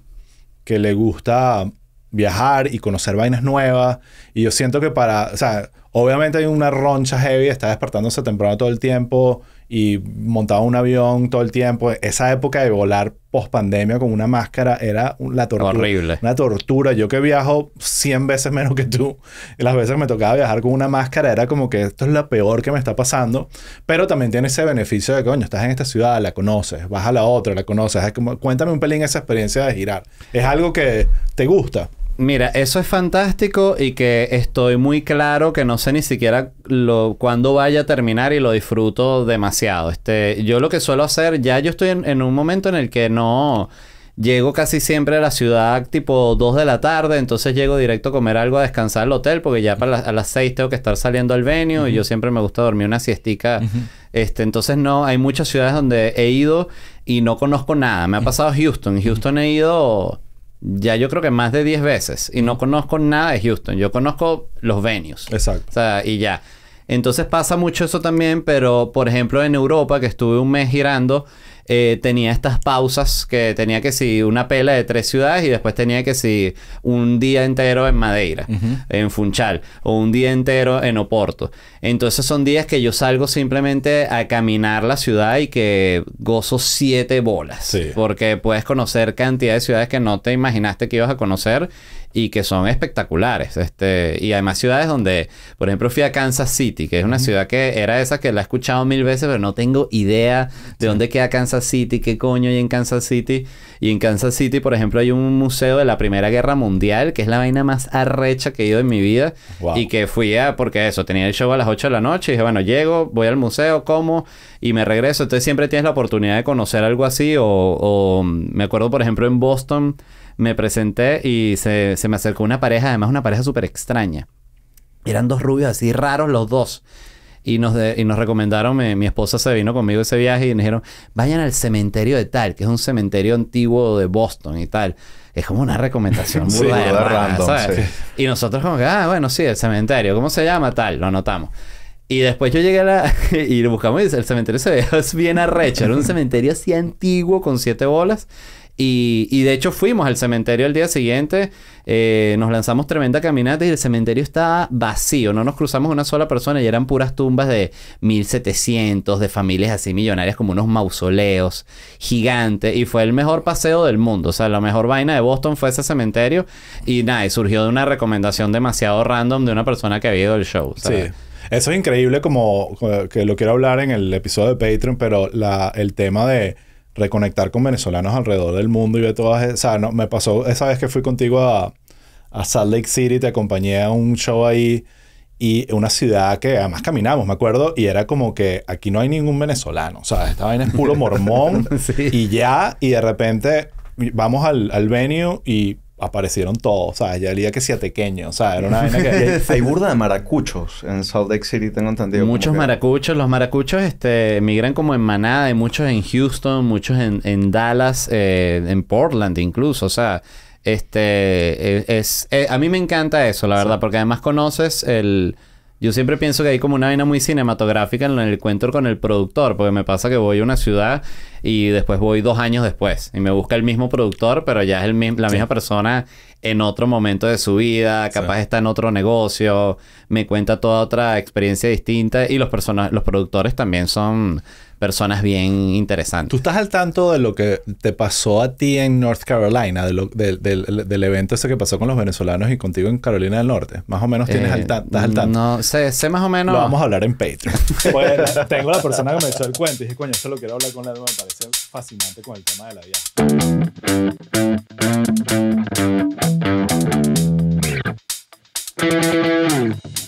que le gusta viajar y conocer vainas nuevas. Y yo siento que para. O sea, obviamente hay una roncha heavy, está despertándose temprano todo el tiempo y montaba un avión todo el tiempo. Esa época de volar post pandemia con una máscara era la tortura. Horrible. Una tortura. Yo que viajo 100 veces menos que tú, las veces que me tocaba viajar con una máscara era como que esto es lo peor que me está pasando. Pero también tiene ese beneficio de que, coño, estás en esta ciudad, la conoces, vas a la otra, la conoces. Es como, cuéntame un pelín esa experiencia de girar. Es algo que te gusta. Mira, eso es fantástico y que estoy muy claro que no sé ni siquiera lo, cuándo vaya a terminar y lo disfruto demasiado. Este, yo lo que suelo hacer, ya yo estoy en, un momento en el que no llego casi siempre a la ciudad tipo 2 de la tarde, entonces llego directo a comer algo, a descansar al hotel, porque ya para a las 6 tengo que estar saliendo al venue y yo siempre me gusta dormir una siestica. este, entonces no, hay muchas ciudades donde he ido y no conozco nada. Me ha pasado Houston. Houston he ido ya yo creo que más de 10 veces y no conozco nada de Houston, yo conozco los venues. Exacto. O sea, y ya. Entonces pasa mucho eso también, pero por ejemplo en Europa, que estuve un mes girando, eh, tenía estas pausas que tenía que si una pela de tres ciudades y después tenía que si un día entero en Madeira, en Funchal, o un día entero en Oporto. Entonces son días que yo salgo simplemente a caminar la ciudad y que gozo siete bolas. Porque puedes conocer cantidad de ciudades que no te imaginaste que ibas a conocer y que son espectaculares. Este, y además ciudades donde, por ejemplo, fui a Kansas City, que es una ciudad que era esa que la he escuchado mil veces, pero no tengo idea de dónde queda Kansas City, qué coño hay en Kansas City. Y en Kansas City, por ejemplo, hay un museo de la Primera Guerra Mundial, que es la vaina más arrecha que he ido en mi vida. Y que fui a, porque eso, tenía el show a las 8 de la noche, y dije, bueno, llego, voy al museo, como y me regreso. Entonces siempre tienes la oportunidad de conocer algo así. O, o mm, me acuerdo, por ejemplo, en Boston me presenté y se, me acercó una pareja, además una pareja súper extraña. Eran dos rubios así raros los dos. Y nos, nos recomendaron, mi, esposa se vino conmigo ese viaje y nos dijeron, vayan al cementerio de tal, que es un cementerio antiguo de Boston y tal. Es como una recomendación muy Y nosotros como que, ah, bueno, sí, el cementerio, ¿cómo se llama? Tal, lo anotamos. Y después yo llegué a y lo buscamos y el cementerio se veía bien arrecho. Era un cementerio así antiguo con siete bolas. Y, de hecho fuimos al cementerio el día siguiente, eh, nos lanzamos tremenda caminata y el cementerio estaba vacío, no nos cruzamos una sola persona y eran puras tumbas de 1700, de familias así millonarias como unos mausoleos gigantes y fue el mejor paseo del mundo, o sea, la mejor vaina de Boston fue ese cementerio y nada, y surgió de una recomendación demasiado random de una persona que había ido al show. Sí. Eso es increíble como que lo quiero hablar en el episodio de Patreon, pero el tema de reconectar con venezolanos alrededor del mundo y de todas... E-, o sea, no, me pasó esa vez que fui contigo a, Salt Lake City, te acompañé a un show ahí y una ciudad que además caminamos, me acuerdo, y era como que aquí no hay ningún venezolano, o sea, estaba en puro mormón y ya, y de repente vamos al venue y aparecieron todos, sea, Ya el día que o sea, Era una vaina que... Hay, burda de maracuchos en Salt Lake City, tengo entendido. Muchos maracuchos. Los maracuchos este, migran como en manada. Hay muchos en Houston, muchos en, Dallas, eh, en Portland incluso. O sea, este... E, es... Eh, a mí me encanta eso, la verdad. Porque además conoces el... Yo siempre pienso que hay como una vaina muy cinematográfica en el encuentro con el productor, porque me pasa que voy a una ciudad y después voy dos años después y me busca el mismo productor, pero ya es el la misma persona en otro momento de su vida, capaz está en otro negocio, me cuenta toda otra experiencia distinta y los, los productores también son personas bien interesantes. ¿Tú estás al tanto de lo que te pasó a ti en North Carolina, de lo, del evento ese que pasó con los venezolanos y contigo en Carolina del Norte? Más o menos tienes eh, al, tanto, estás al tanto. No, sé, sé más o menos. Lo vamos a hablar en Patreon. pues tengo la persona que me echó el cuento y dije, coño, esto lo quiero hablar con la me parece fascinante con el tema de la vida. Thank you.